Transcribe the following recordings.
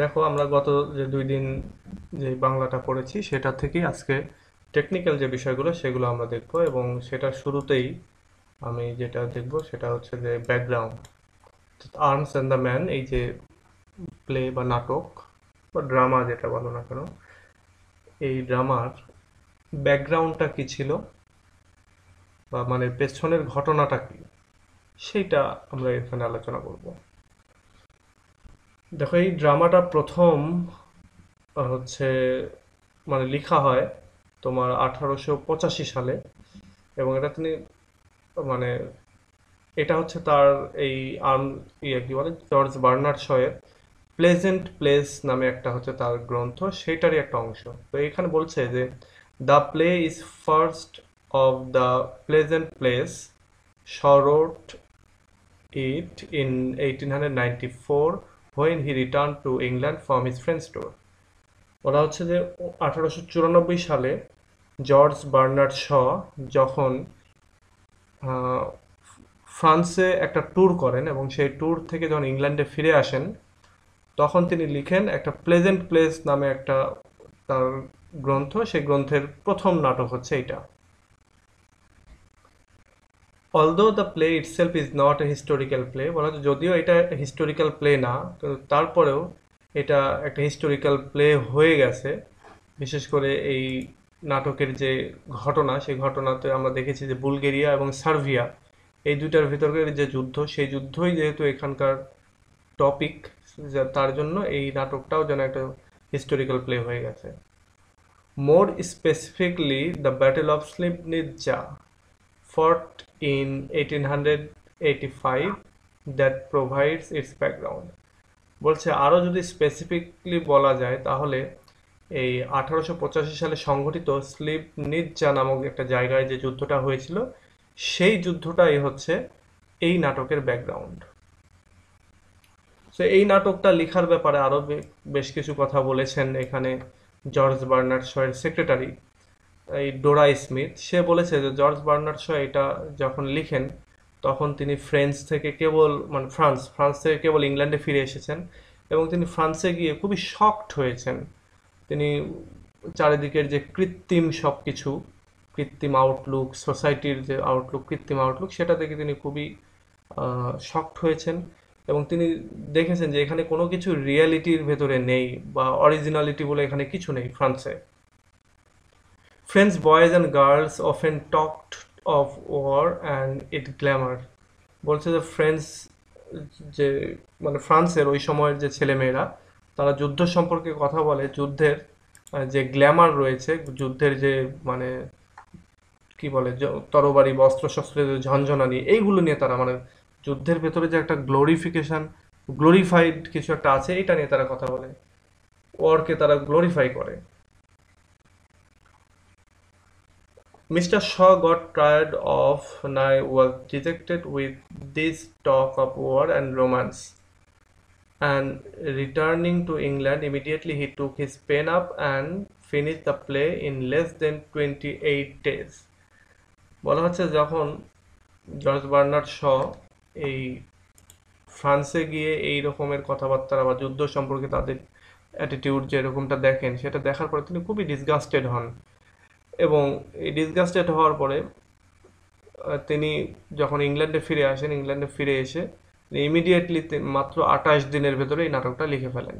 দেখো আমরা গত যে দুই দিন যে বাংলাটা পড়েছি সেটা থেকেই আজকে টেকনিক্যাল যে বিষয়গুলো সেগুলো আমরা দেখব এবং সেটা শুরুতেই আমি যেটা দেখব সেটা হচ্ছে যে background arms and the man এই যে প্লে বা নাটক বা ড্রামা যেটা বলো না কেন এই ড্রামার ব্যাকগ্রাউন্ডটা কি ছিল বা মানে পেছনের ঘটনাটা কি সেইটা আমরা এখানে আলোচনা করবো দেখো এই ড্রামাটা প্রথম হচ্ছে মানে লিখা হয় তোমার আঠারোশো পঁচাশি সালে এবং এটা তিনি মানে এটা হচ্ছে তার এই আর্ম ইয়ে কি বলে জর্জ বার্নার্ড শয়ের প্লেজেন্ট প্লেস নামে একটা হচ্ছে তার গ্রন্থ সেইটারই একটা অংশ তো এখানে বলছে যে the play is first of the pleasant plays Shaw wrote it in eighteen hundred ninety four when he return to England from his friends tour বলা হচ্ছে যে আঠারোশো চুরানব্বই সালে জর্জ বার্নার্ড শ যখন ফ্রান্সে একটা ট্যুর করেন এবং সেই ট্যুর থেকে যখন ইংল্যান্ডে ফিরে আসেন তখন তিনি লিখেন একটা প্লেজেন্ট প্লেস নামে একটা তার গ্রন্থ সেই গ্রন্থের প্রথম নাটক হচ্ছে এটা although the play self is not a historical play বলা হচ্ছে যদিও এটা হিস্টোরিক্যাল প্লে না তারপরেও এটা একটা হিস্টোরিক্যাল প্লে হয়ে গেছে বিশেষ করে এই নাটকের যে ঘটনা সেই ঘটনাতে আমরা দেখেছি যে বুলগেরিয়া এবং সার্ভিয়া এই দুইটার ভিতরের যে যুদ্ধ সেই যুদ্ধই যেহেতু এখানকার টপিক তার জন্য এই নাটকটাও যেন একটা হিস্টোরিক্যাল প্লে হয়ে গেছে more specifically the battle of Slivnitza fort in 1885 that provides its background বলছে আরও যদি স্পেসিফিকলি বলা যায় তাহলে এই আঠারোশো সালে সংঘটিত স্লিপ নিজ্জা নামক একটা জায়গায় যে যুদ্ধটা হয়েছিল সেই যুদ্ধটাই হচ্ছে এই নাটকের ব্যাকগ্রাউন্ড তো এই নাটকটা লেখার ব্যাপারে আরও বেশ কিছু কথা বলেছেন এখানে জর্জ বার্নার্ড শয়ের সেক্রেটারি এই ডোরা স্মিথ সে বলেছে যে জর্জ বার্নার্ড শো এটা যখন লিখেন তখন তিনি ফ্রেন্স থেকে কেবল মানে ফ্রান্স ফ্রান্স থেকে কেবল ইংল্যান্ডে ফিরে এসেছেন এবং তিনি ফ্রান্সে গিয়ে খুবই শকড হয়েছেন তিনি চারিদিকের যে কৃত্রিম সব কিছু কৃত্রিম আউটলুক সোসাইটির যে আউটলুক কৃত্রিম আউটলুক সেটা দেখে তিনি খুবই শকড হয়েছেন এবং তিনি দেখেছেন যে এখানে কোনো কিছু রিয়ালিটির ভেতরে নেই বা অরিজিনালিটি বলে এখানে কিছু নেই ফ্রান্সে French boys and girls often talked of war and its glamour বলছে যে ফ্রেন্স যে মানে ফ্রান্সের ওই সময়ের যে ছেলেমেয়েরা তারা যুদ্ধ সম্পর্কে কথা বলে যুদ্ধের যে গ্ল্যামার রয়েছে যুদ্ধের যে মানে কি বলে তরবারি বস্ত্র শস্ত্রের যে ঝঞ্ঝনানি এইগুলো নিয়ে তারা মানে যুদ্ধের ভেতরে যে একটা গ্লোরিফিকেশান গ্লোরিফাইড কিছু একটা আছে এটা নিয়ে তারা কথা বলে ওয়ারকে তারা গ্লোরিফাই করে Mr. Shaw got tired of Nye was dejected with this talk of war and romance. And returning to England, immediately he took his pen up and finished the play in less than 28 days. বলা হচ্ছে যখন George Bernard Shaw এই ফ্রান্সে গিয়ে এই রকমের কথাবার্তা বা যুদ্ধ সম্পর্কে তাদের অ্যাটিটিউড যেরকমটা দেখেন সেটা দেখার পরে তিনি খুবই ডিসগাস্টেড হন এবং এই ডিসগাস্টেড হওয়ার পরে তিনি যখন ইংল্যান্ডে ফিরে আসেন ইংল্যান্ডে ফিরে এসে তিনি ইমিডিয়েটলি মাত্র আঠাশ দিনের ভেতরে এই নাটকটা লিখে ফেলেন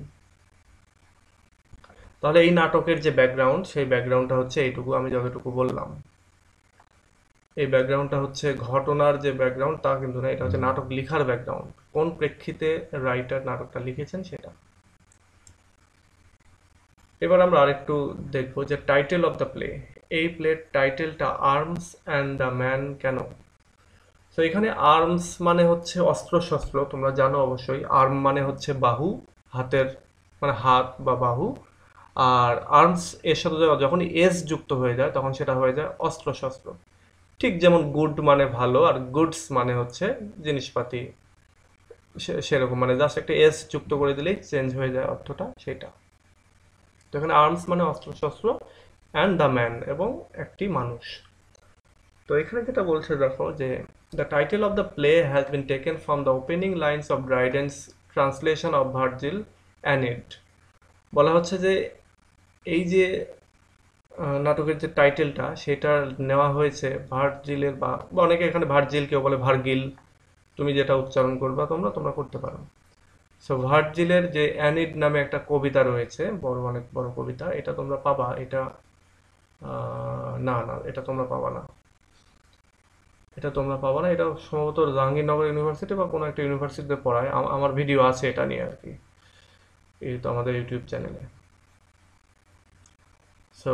তাহলে এই নাটকের যে ব্যাকগ্রাউন্ড সেই ব্যাকগ্রাউন্ডটা হচ্ছে এইটুকু আমি যতটুকু বললাম এই ব্যাকগ্রাউন্ডটা হচ্ছে ঘটনার যে ব্যাকগ্রাউন্ড তা কিন্তু না এটা হচ্ছে নাটক লিখার ব্যাকগ্রাউন্ড কোন প্রেক্ষিতে রাইটার নাটকটা লিখেছেন সেটা এবার আমরা আরেকটু দেখবো যে টাইটেল অফ দ্য প্লে এই প্লেট টাইটেলটা আর্মস অ্যান্ড দ্য ম্যান কেন তো এখানে আর্মস মানে হচ্ছে অস্ত্র শস্ত্র তোমরা জানো অবশ্যই আর্ম মানে হচ্ছে বাহু হাতের মানে হাত বা বাহু আর আর্মস এর সাথে যখন এস যুক্ত হয়ে যায় তখন সেটা হয়ে যায় অস্ত্র শস্ত্র ঠিক যেমন গুড মানে ভালো আর গুডস মানে হচ্ছে জিনিসপাতি সেরকম মানে জাস্ট একটা এস যুক্ত করে দিলেই চেঞ্জ হয়ে যায় অর্থটা সেটা তো এখানে আর্মস মানে অস্ত্র শস্ত্র অ্যান্ড দ্য ম্যান এবং একটি মানুষ তো এখানে যেটা বলছে দেখো যে the title of the play has been taken from the opening lines of Dryden's translation of Virgil Aeneid বলা হচ্ছে যে এই যে নাটকের যে টাইটেলটা সেটা নেওয়া হয়েছে ভার্জিলের বা অনেকে এখানে ভার্জিল কেউ বলে ভার্গিল তুমি যেটা উচ্চারণ করবা তোমরা তোমরা করতে পারো সো ভার্জিলের যে অ্যানিড নামে একটা কবিতা রয়েছে বড় অনেক বড় কবিতা এটা তোমরা পাবা এটা না না এটা তোমরা পাবা না এটা তোমরা পাবা না এটা সম্ভবত জাহাঙ্গীরনগর ইউনিভার্সিটি বা কোনো একটা ইউনিভার্সিটিতে পড়ায় আমার ভিডিও আছে এটা নিয়ে আর কি এই তো আমাদের ইউটিউব চ্যানেলে সো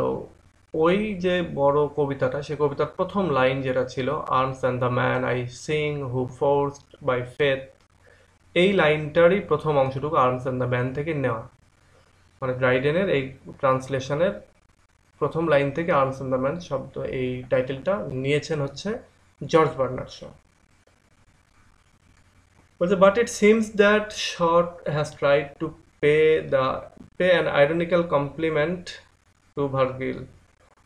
ওই যে বড় কবিতাটা সে কবিতার প্রথম লাইন যেটা ছিল arms and the man I sing who forced by faith এই লাইনটারই প্রথম অংশটুকু আর্মস অ্যান্ড দ্য ম্যান থেকে নেওয়া মানে ড্রাইডেনের এই ট্রান্সলেশনের প্রথম লাইন থেকে আর্মস অন দ্য ম্যান শব্দ এই টাইটেলটা নিয়েছেন হচ্ছে জর্জ বার্নার শ বলছে বাট ইট সিমস দ্যাট শর্ট has tried to pay the pay an ironical compliment to Virgil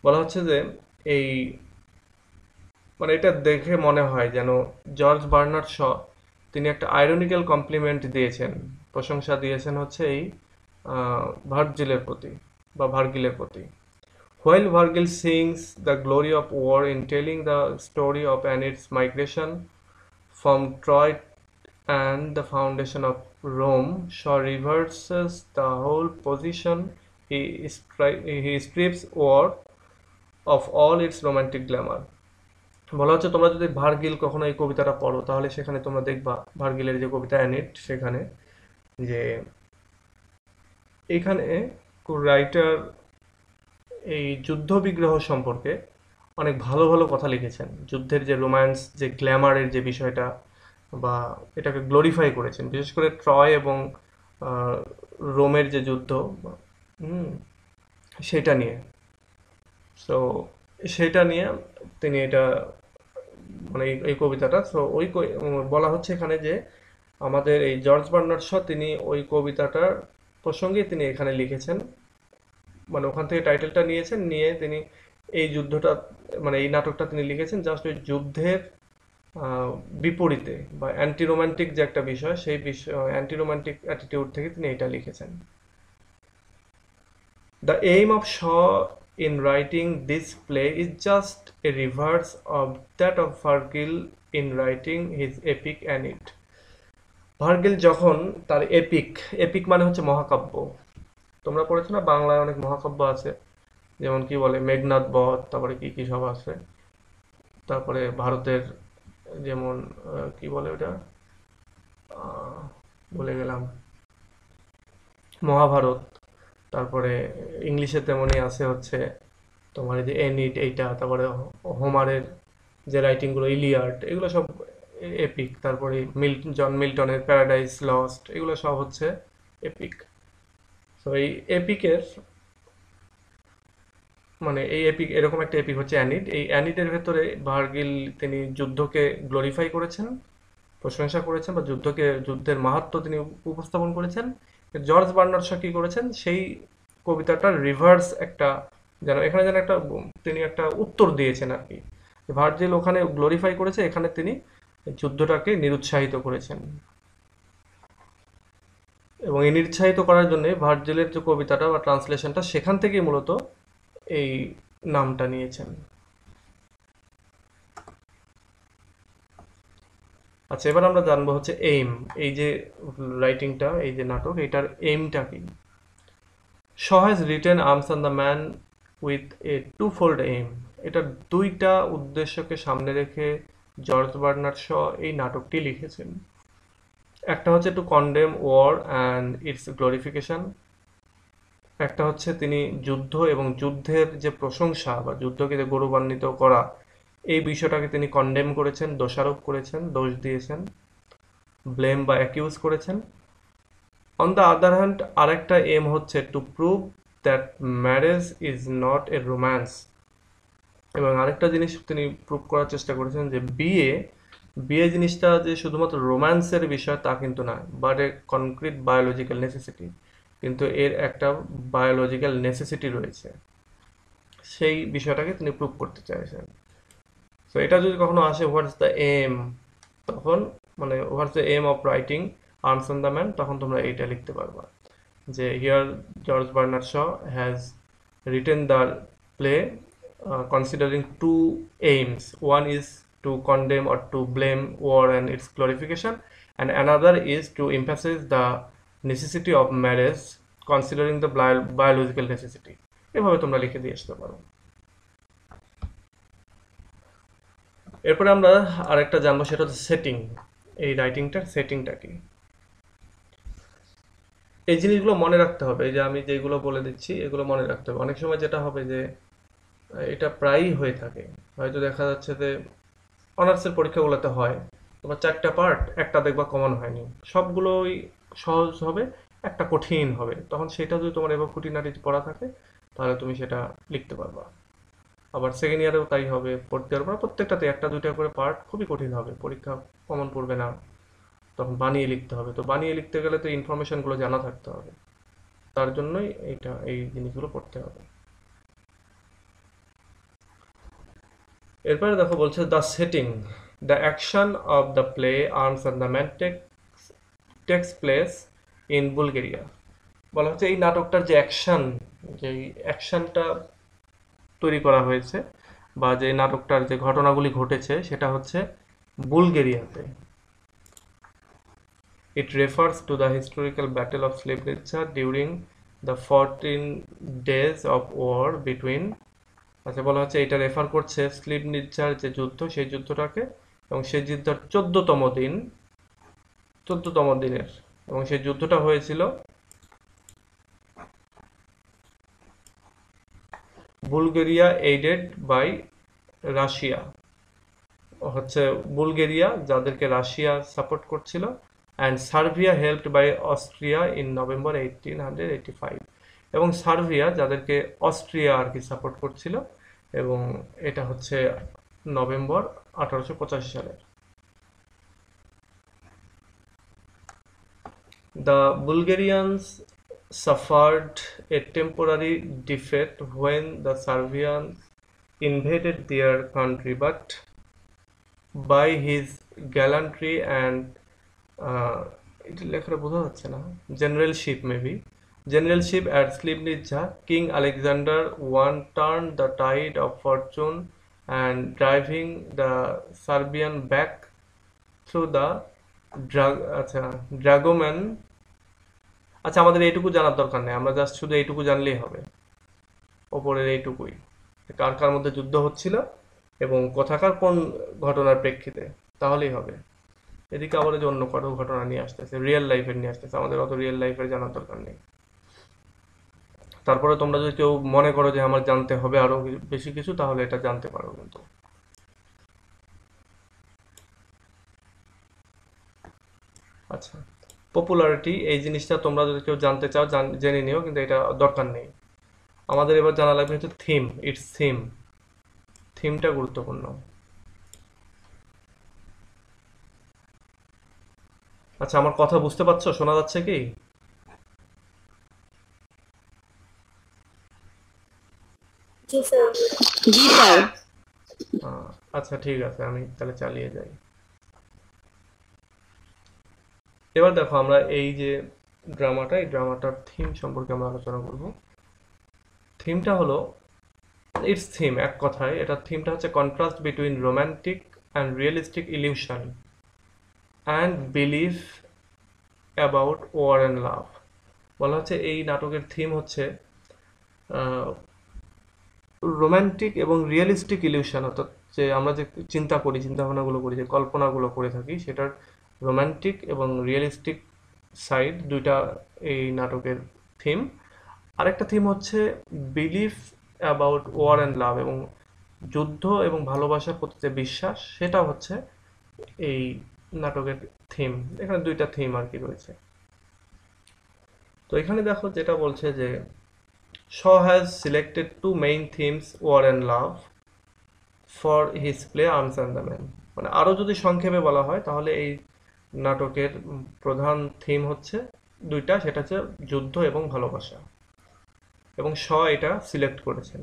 বলা হচ্ছে যে এই মানে এটা দেখে মনে হয় যেন জর্জ বার্নার শ তিনি একটা আইরনিক্যাল কমপ্লিমেন্ট দিয়েছেন প্রশংসা দিয়েছেন হচ্ছে এই ভার্জিলের প্রতি বা ভার্গিলের প্রতি While Virgil sings the glory of war in telling the story of and its migration from Troy and the foundation of Rome, Shaw reverses the whole position. He, strips war of all its romantic glamour. বলা হচ্ছে তোমরা যদি ভার্গিল কখনো এই কবিতাটা পড়ো তাহলে সেখানে তোমরা দেখবা ভার্গিলের যে কবিতা অ্যানিট সেখানে যে এখানে রাইটার এই যুদ্ধবিগ্রহ সম্পর্কে অনেক ভালো ভালো কথা লিখেছেন যুদ্ধের যে রোম্যান্স যে গ্ল্যামারের যে বিষয়টা বা এটাকে গ্লোরিফাই করেছেন বিশেষ করে ট্রয় এবং রোমের যে যুদ্ধ সেটা নিয়ে সো সেটা নিয়ে তিনি এটা মানে এই কবিতাটা সো ওই বলা হচ্ছে এখানে যে আমাদের এই জর্জ বার্নার্ড তিনি ওই কবিতাটার প্রসঙ্গে তিনি এখানে লিখেছেন মানে ওখান থেকে টাইটেলটা নিয়েছেন নিয়ে তিনি এই যুদ্ধটা মানে এই নাটকটা তিনি লিখেছেন জাস্ট ওই যুদ্ধের বিপরীতে বা অ্যান্টি রোমান্টিক যে একটা বিষয় সেই বিষয় অ্যান্টি রোম্যান্টিক অ্যাটিটিউড থেকে তিনি এটা লিখেছেন the aim of Shaw in writing this play is just a reverse of that of Virgil in writing his epic and it Virgil যখন তার এপিক এপিক মানে হচ্ছে মহাকাব্য তোমরা পড়েছো না বাংলায় অনেক মহাকাব্য আছে যেমন কি বলে মেঘনাথ বধ তারপরে কি কি সব আছে তারপরে ভারতের যেমন কি বলে ওটা বলে গেলাম মহাভারত তারপরে ইংলিশে তেমনই আছে হচ্ছে তোমার যে এনিট এইটা তারপরে হোমারের যে রাইটিংগুলো ইলিয়ার্ড এগুলো সব এপিক তারপরে মিল্ট জন মিল্টনের প্যারাডাইস লস্ট এগুলো সব হচ্ছে এপিক সো এই এপিকের মানে এই এপিক এরকম একটা এপিক হচ্ছে অ্যানিড এই অ্যানিডের ভেতরে ভার্গিল তিনি যুদ্ধকে গ্লোরিফাই করেছেন প্রশংসা করেছেন বা যুদ্ধকে যুদ্ধের মাহাত্ম তিনি উপস্থাপন করেছেন জর্জ বার্নার্ড কী করেছেন সেই কবিতাটার রিভার্স একটা যেন এখানে যেন একটা তিনি একটা উত্তর দিয়েছেন আর কি ভার্জিল ওখানে গ্লোরিফাই করেছে এখানে তিনি যুদ্ধটাকে নিরুৎসাহিত করেছেন এবং এই নিরুৎসাহিত করার জন্য ভার্জিলের যে কবিতাটা বা ট্রান্সলেশনটা সেখান থেকেই মূলত এই নামটা নিয়েছেন আচ্ছা এবার আমরা জানবো হচ্ছে এইম এই যে রাইটিংটা এই যে নাটক এটার এইমটা কি Shaw written arms on the man with a two fold aim এটা দুইটা উদ্দেশ্যকে সামনে রেখে জর্জ বার্নার শ এই নাটকটি লিখেছেন একটা হচ্ছে to condemn war and its glorification একটা হচ্ছে তিনি যুদ্ধ এবং যুদ্ধের যে প্রশংসা বা যুদ্ধকে যে গৌরবান্বিত করা এই বিষয়টাকে তিনি কন্ডেম করেছেন দোষারোপ করেছেন দোষ দিয়েছেন ব্লেম বা অ্যাকিউজ করেছেন অন দ্য আদার হ্যান্ড আরেকটা এম হচ্ছে to prove that marriage is not a romance এবং আরেকটা জিনিস তিনি প্রুভ করার চেষ্টা করেছেন যে বিয়ে বিয়ে জিনিসটা যে শুধুমাত্র রোম্যান্সের বিষয় তা কিন্তু না but a concrete biological necessity কিন্তু এর একটা বায়োলজিক্যাল নেসেসিটি রয়েছে সেই বিষয়টাকে তিনি প্রুভ করতে চাইছেন সো এটা যদি কখনো আসে হোয়াটস দ্য এম তখন মানে what's the aim of writing arms on the man তখন তোমরা এইটা লিখতে পারবা যে here George Bernard Shaw has written the play considering two aims one is to condemn or to blame war and its glorification and another is to emphasize the necessity of marriage considering the bio biological necessity এভাবে তোমরা লিখে দিয়ে আসতে পারো এরপরে আমরা আরেকটা জানবো সেটা হচ্ছে সেটিং এই রাইটিংটার সেটিংটা কি এই জিনিসগুলো মনে রাখতে হবে যে আমি যেগুলো বলে দিচ্ছি এগুলো মনে রাখতে হবে অনেক সময় যেটা হবে যে এটা প্রায়ই হয়ে থাকে হয়তো দেখা যাচ্ছে যে অনার্সের পরীক্ষাগুলোতে হয় তোমার চারটা পার্ট একটা দেখবা কমন হয়নি সবগুলোই সহজ হবে একটা কঠিন হবে তখন সেটা যদি তোমার এবার খুঁটিনাটি পড়া থাকে তাহলে তুমি সেটা লিখতে পারবা আবার সেকেন্ড ইয়ারেও তাই হবে ফোর্থ ইয়ার পর প্রত্যেকটাতে একটা দুইটা করে পার্ট খুবই কঠিন হবে পরীক্ষা কমন পড়বে না তখন বানিয়ে লিখতে হবে তো বানিয়ে লিখতে গেলে তো ইনফরমেশনগুলো জানা থাকতে হবে তার জন্যই এটা এই জিনিসগুলো পড়তে হবে এরপরে দেখো বলছে the setting the action of the play arms and the man takes place in Bulgaria বলা হচ্ছে এই নাটকটার যে অ্যাকশন যে অ্যাকশনটা তৈরি করা হয়েছে বা যে নাটকটার যে ঘটনাগুলি ঘটেছে সেটা হচ্ছে বুলগেরিয়াতে it refers to the historical battle of Slivnitza during the fourteen days of war between আচ্ছা বলা হচ্ছে এটা রেফার করছে স্লিপ নির্জার যে যুদ্ধ সেই যুদ্ধটাকে এবং সেই যুদ্ধের চোদ্দতম দিন চোদ্দতম দিনের এবং সেই যুদ্ধটা হয়েছিল বুলগেরিয়া এইডেড বাই রাশিয়া হচ্ছে বুলগেরিয়া যাদেরকে রাশিয়া সাপোর্ট করছিল and Servia helped by Austria in November eighteen hundred eighty five এবং সার্ভিয়া যাদেরকে অস্ট্রিয়া আর কি সাপোর্ট করছিল এবং এটা হচ্ছে নভেম্বর আঠারোশো সালের the Bulgarians suffered a temporary defect when the Servian invaded their country but by his gallantry and এটা লেখাটা বোঝা যাচ্ছে না general generalship maybe at Slivnitza king Alexander one turn the tide of fortune and driving the Serbian back through the drag আচ্ছা Dragoman আচ্ছা আমাদের এইটুকু জানার দরকার নেই আমরা জাস্ট শুধু এইটুকু জানলেই হবে ওপরের এইটুকুই কার কার মধ্যে যুদ্ধ হচ্ছিল এবং কথাকার কোন ঘটনার প্রেক্ষিতে তাহলেই হবে এদিকে আবার যে অন্য কোনো ঘটনা নিয়ে আসতেছে রিয়েল লাইফের নিয়ে আসতেছে আমাদের অত রিয়েল লাইফের জানার দরকার নেই তারপরে তোমরা যদি কেউ মনে করো যে আমার জানতে হবে আরও বেশি কিছু তাহলে এটা জানতে পারো কিন্তু আচ্ছা পপুলারিটি এই জিনিসটা তোমরা যদি কেউ জানতে চাও জেনে নিও কিন্তু এটা দরকার নেই আমাদের এবার জানা লাগবে হচ্ছে থিম ইটস থিম থিমটা গুরুত্বপূর্ণ আচ্ছা আমার কথা বুঝতে পারছো শোনা যাচ্ছে কি জি স্যার জি স্যার আচ্ছা ঠিক আছে আমি তাহলে চালিয়ে যাই এবার দেখো আমরা এই যে ড্রামাটা এই ড্রামাটার থিম সম্পর্কে আমরা আলোচনা করব থিমটা হলো ইটস থিম এক কথায় এটা থিমটা হচ্ছে contrast between romantic and realistic illusion and believe about war and love বলা হচ্ছে এই নাটকের থিম হচ্ছে রোম্যান্টিক এবং রিয়েলিস্টিক ইলিউশন অর্থাৎ যে আমরা যে চিন্তা করি চিন্তাভাবনাগুলো করি যে কল্পনাগুলো করে থাকি সেটার রোম্যান্টিক এবং রিয়েলিস্টিক সাইড দুইটা এই নাটকের থিম আরেকটা থিম হচ্ছে belief about war and love এবং যুদ্ধ এবং ভালোবাসার প্রতি যে বিশ্বাস সেটা হচ্ছে এই নাটকের থিম এখানে দুইটা থিম আর কি রয়েছে তো এখানে দেখো যেটা বলছে যে Shaw has selected two main themes war and love for his play Arms and the Man মানে আরও যদি সংক্ষেপে বলা হয় তাহলে এই নাটকের প্রধান থিম হচ্ছে দুইটা সেটা হচ্ছে যুদ্ধ এবং ভালোবাসা এবং শ এটা সিলেক্ট করেছেন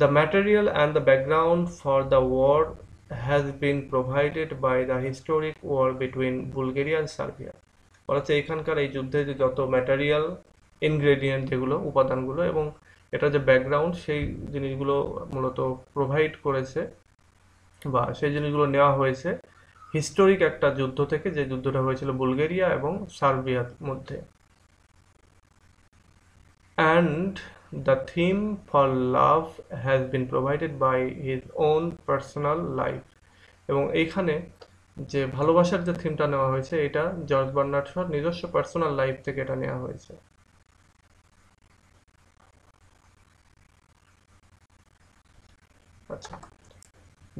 the material and the background for the war has been provided by the historic war between Bulgaria and Serbia বলা হচ্ছে এখানকার এই যুদ্ধে যত ম্যাটেরিয়াল ইনগ্রেডিয়েন্ট যেগুলো উপাদানগুলো এবং এটা যে ব্যাকগ্রাউন্ড সেই জিনিসগুলো মূলত প্রোভাইড করেছে বা সেই জিনিসগুলো নেওয়া হয়েছে হিস্টোরিক একটা যুদ্ধ থেকে যে যুদ্ধটা হয়েছিল বুলগেরিয়া এবং সার্বিয়ার মধ্যে and the theme for love has been provided by his own personal life এবং এইখানে যে ভালোবাসার যে থিমটা নেওয়া হয়েছে এটা জর্জ বার্নার্ড নিজস্ব পার্সোনাল লাইফ থেকে এটা নেওয়া হয়েছে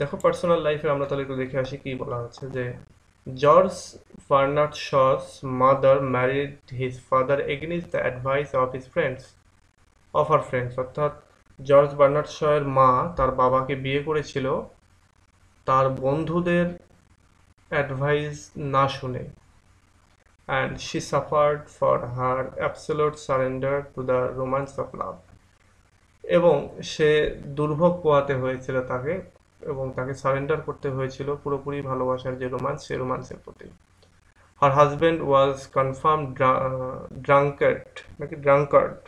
দেখো পার্সোনাল লাইফে আমরা তাহলে একটু দেখে আসি কি বলা হচ্ছে যে George Bernard Shaw's mother married his father against the advice of his friends of her friends অর্থাৎ জর্জ বার্নার্ড শয়ের মা তার বাবাকে বিয়ে করেছিল তার বন্ধুদের অ্যাডভাইস না শুনে and she suffered for her absolute surrender to the romance of love এবং সে দুর্ভোগ পোয়াতে হয়েছিল তাকে এবং তাকে সারেন্ডার করতে হয়েছিল পুরোপুরি ভালোবাসার যে রোমান্স সেই রোমান্সের প্রতি হার হাজবেন্ড ওয়াজ কনফার্ম ড্রাঙ্কার্ড নাকি drunkard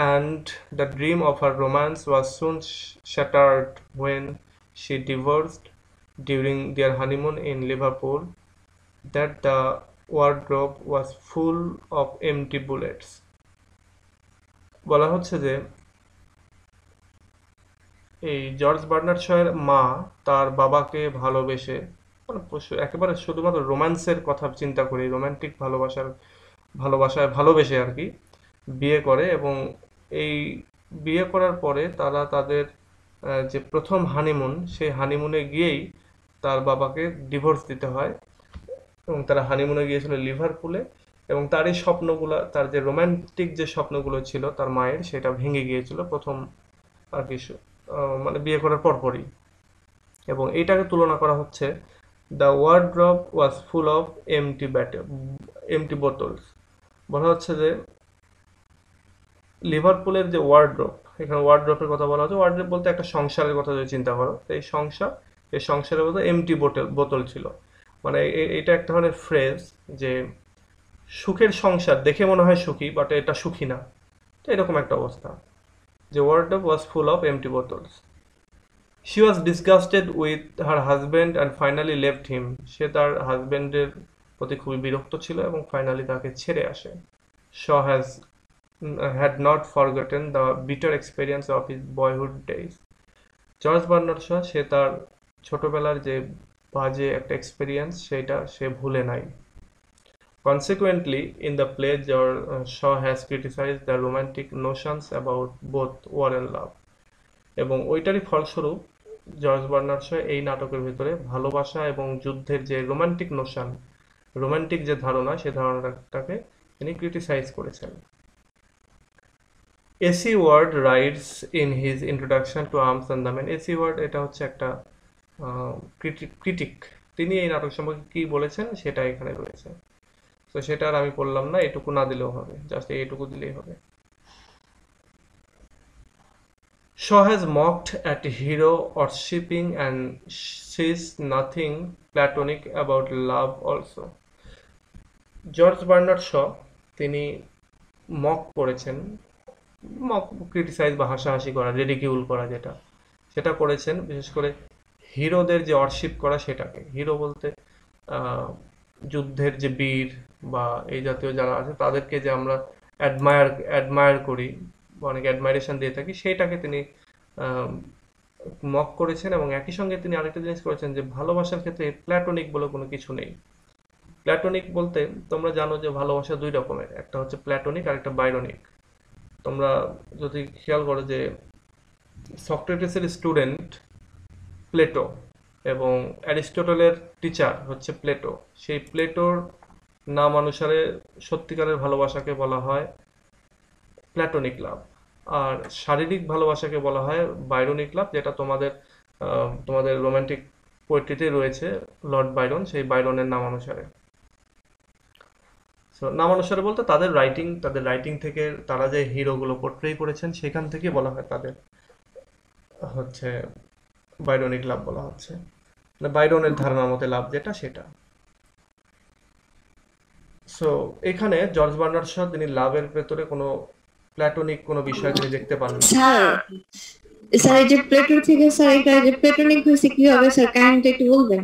and the dream of her romance was soon shattered when she divorced during their honeymoon in Liverpool that the wardrobe was full of এম বুলেটস বলা হচ্ছে যে এই জর্জ বার্নার শয়ের মা তার বাবাকে ভালোবেসে মানে একেবারে শুধুমাত্র রোম্যান্সের কথা চিন্তা করে রোম্যান্টিক ভালোবাসার ভালোবাসায় ভালোবেসে আর কি বিয়ে করে এবং এই বিয়ে করার পরে তারা তাদের যে প্রথম হানিমুন সেই হানিমুনে গিয়েই তার বাবাকে ডিভোর্স দিতে হয় এবং তারা হানিমুনে গিয়েছিল লিভারপুলে এবং তার এই স্বপ্নগুলো তার যে রোম্যান্টিক যে স্বপ্নগুলো ছিল তার মায়ের সেটা ভেঙে গিয়েছিল প্রথম আর কি মানে বিয়ে করার পরপরই এবং এইটাকে তুলনা করা হচ্ছে the drop was full of empty bottle empty bottles বলা হচ্ছে যে লিভারপুলের যে ওয়ার্ড্রপ এখানে ওয়ার্ড্রপের কথা বলা হচ্ছে ওয়ার্ড্রপ বলতে একটা সংসারের কথা যদি চিন্তা করো এই সংসার এই সংসারের মধ্যে এমটি বোতল বোতল ছিল মানে এটা একটা ধরনের ফ্রেজ যে সুখের সংসার দেখে মনে হয় সুখী বাট এটা সুখী না তো এরকম একটা অবস্থা The wardrobe was full of empty bottles She was disgusted with her husband and finally left him সে তার হাজবেন্ডের প্রতি খুবই বিরক্ত ছিল এবং ফাইনালি তাকে ছেড়ে আসে Shaw has had not forgotten the bitter experience of his boyhood days George Bernard Shaw সে তার ছোটবেলার যে বাজে একটা এক্সপিরিয়েন্স সেটা সে ভুলে নাই Consequently, in the play, uh, Shaw has criticized the romantic notions about both war and love. এবং ওইটারই ফলস্বরূপ জর্জ বার্নার্ড শ এই নাটকের ভিতরে ভালোবাসা এবং যুদ্ধের যে রোমান্টিক নোশন রোমান্টিক যে ধারণা সে ধারণাটাকে তিনি ক্রিটিসাইজ করেছেন A C Ward writes in his introduction to arms and the A C Ward এটা হচ্ছে একটা ক্রিটিক তিনি এই নাটক সম্পর্কে কী বলেছেন সেটা এখানে রয়েছে তো সেটা আর আমি করলাম না এটুকু না দিলেও হবে জাস্ট এইটুকু দিলেই হবে Shaw has mocked at hero worshipping and sees nothing platonic about love also George Bernard Shaw তিনি মক করেছেন মক ক্রিটিসাইজ বা হাসাহাসি করা রেডিকিউল করা যেটা সেটা করেছেন বিশেষ করে হিরোদের যে অর্শিপ করা সেটাকে হিরো বলতে যুদ্ধের যে বীর বা এই জাতীয় যারা আছে তাদেরকে যে আমরা অ্যাডমায়ার অ্যাডমায়ার করি অনেক অ্যাডমায়ারেশন দিয়ে থাকি সেইটাকে তিনি মক করেছেন এবং একই সঙ্গে তিনি আরেকটা জিনিস করেছেন যে ভালোবাসার ক্ষেত্রে প্ল্যাটনিক বলে কোনো কিছু নেই প্ল্যাটনিক বলতে তোমরা জানো যে ভালোবাসা দুই রকমের একটা হচ্ছে প্ল্যাটনিক আর একটা বাইরনিক তোমরা যদি খেয়াল করো যে সক্রেটিসের স্টুডেন্ট প্লেটো এবং অ্যারিস্টটলের টিচার হচ্ছে প্লেটো সেই প্লেটোর নাম অনুসারে সত্যিকারের ভালোবাসাকে বলা হয় প্ল্যাটনিক লাভ আর শারীরিক ভালোবাসাকে বলা হয় বাইরনিক লাভ যেটা তোমাদের তোমাদের রোম্যান্টিক পোয়েট্রিতে রয়েছে লর্ড বাইরন সেই বাইরনের নাম অনুসারে সো নাম অনুসারে বলতে তাদের রাইটিং তাদের রাইটিং থেকে তারা যে হিরোগুলো পোট্রেই করেছেন সেখান থেকে বলা হয় তাদের হচ্ছে বাইরনিক লাভ বলা হচ্ছে মানে বাইরনের ধারণা মতে লাভ যেটা সেটা সো এখানে জর্জ বার্নার্ড শ তিনি লাভের ভেতরে কোনো প্ল্যাটোনিক কোনো বিষয় তিনি দেখতে পান না স্যার এই যে প্লেটো থেকে স্যার এটা যে প্লেটোনিক হয়েছে কি হবে স্যার কাইন্ডলি একটু বলবেন